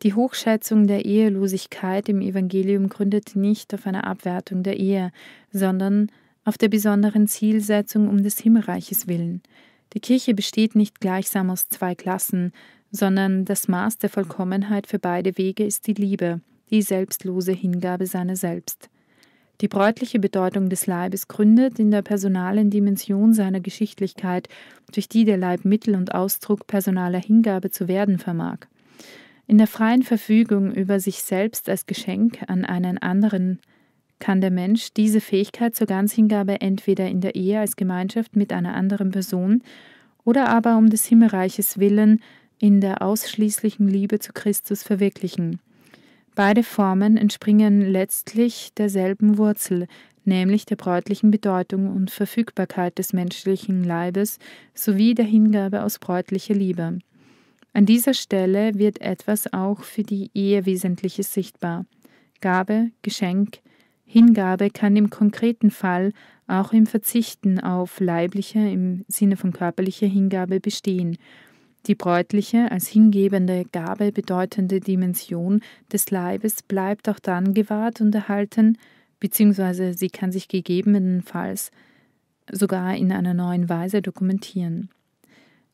Die Hochschätzung der Ehelosigkeit im Evangelium gründet nicht auf einer Abwertung der Ehe, sondern auf der besonderen Zielsetzung um des Himmelreiches willen. Die Kirche besteht nicht gleichsam aus zwei Klassen, sondern das Maß der Vollkommenheit für beide Wege ist die Liebe, die selbstlose Hingabe seiner selbst. Die bräutliche Bedeutung des Leibes gründet in der personalen Dimension seiner Geschichtlichkeit, durch die der Leib Mittel und Ausdruck personaler Hingabe zu werden vermag. In der freien Verfügung über sich selbst als Geschenk an einen anderen kann der Mensch diese Fähigkeit zur Ganzhingabe entweder in der Ehe als Gemeinschaft mit einer anderen Person oder aber um des Himmelreiches willen in der ausschließlichen Liebe zu Christus verwirklichen. Beide Formen entspringen letztlich derselben Wurzel, nämlich der bräutlichen Bedeutung und Verfügbarkeit des menschlichen Leibes sowie der Hingabe aus bräutlicher Liebe. An dieser Stelle wird etwas auch für die Ehe Wesentliches sichtbar. Gabe, Geschenk, Hingabe kann im konkreten Fall auch im Verzichten auf leibliche im Sinne von körperlicher Hingabe bestehen. Die bräutliche, als hingebende Gabe bedeutende Dimension des Leibes bleibt auch dann gewahrt und erhalten, beziehungsweise sie kann sich gegebenenfalls sogar in einer neuen Weise dokumentieren.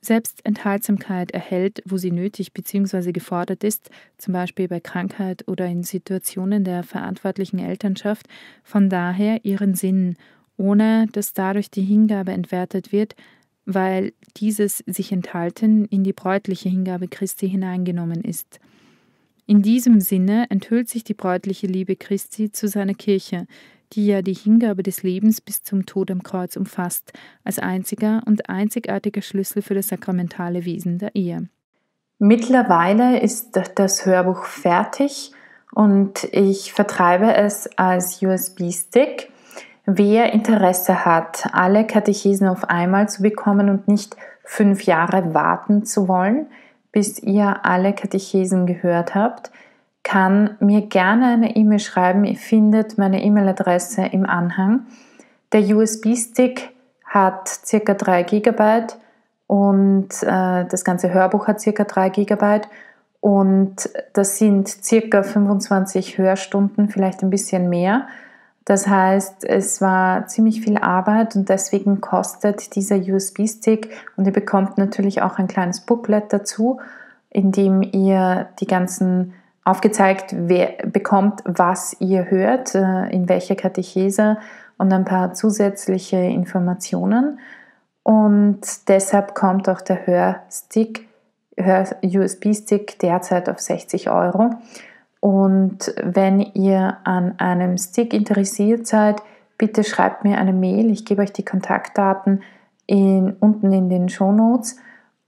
Selbst Enthaltsamkeit erhält, wo sie nötig bzw. gefordert ist, zum Beispiel bei Krankheit oder in Situationen der verantwortlichen Elternschaft, von daher ihren Sinn, ohne dass dadurch die Hingabe entwertet wird, weil dieses sich enthalten in die bräutliche Hingabe Christi hineingenommen ist. In diesem Sinne enthüllt sich die bräutliche Liebe Christi zu seiner Kirche, die ja die Hingabe des Lebens bis zum Tod am Kreuz umfasst, als einziger und einzigartiger Schlüssel für das sakramentale Wesen der Ehe. Mittlerweile ist das Hörbuch fertig und ich vertreibe es als USB-Stick. Wer Interesse hat, alle Katechesen auf einmal zu bekommen und nicht fünf Jahre warten zu wollen, bis ihr alle Katechesen gehört habt, kann mir gerne eine E-Mail schreiben. Ihr findet meine E-Mail-Adresse im Anhang. Der USB-Stick hat ca. 3 GB und äh, das ganze Hörbuch hat ca. 3 GB und das sind ca. 25 Hörstunden, vielleicht ein bisschen mehr. Das heißt, es war ziemlich viel Arbeit und deswegen kostet dieser USB-Stick und ihr bekommt natürlich auch ein kleines Booklet dazu, in dem ihr die ganzen aufgezeigt wer bekommt, was ihr hört, äh, in welcher Katechese und ein paar zusätzliche Informationen. Und deshalb kommt auch der Hörstick, Hör USB-Stick derzeit auf 60 Euro. Und wenn ihr an einem Stick interessiert seid, bitte schreibt mir eine Mail. Ich gebe euch die Kontaktdaten in, unten in den Show Notes.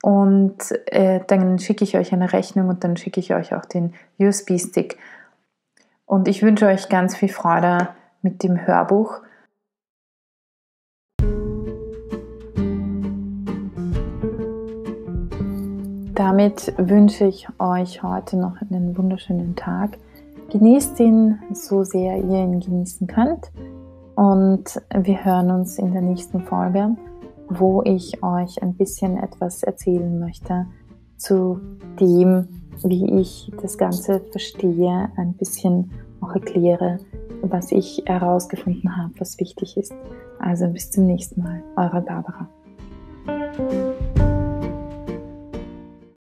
Und äh, dann schicke ich euch eine Rechnung und dann schicke ich euch auch den USB-Stick. Und ich wünsche euch ganz viel Freude mit dem Hörbuch. Damit wünsche ich euch heute noch einen wunderschönen Tag. Genießt ihn so sehr ihr ihn genießen könnt. Und wir hören uns in der nächsten Folge wo ich euch ein bisschen etwas erzählen möchte zu dem, wie ich das Ganze verstehe, ein bisschen auch erkläre, was ich herausgefunden habe, was wichtig ist. Also bis zum nächsten Mal, eure Barbara.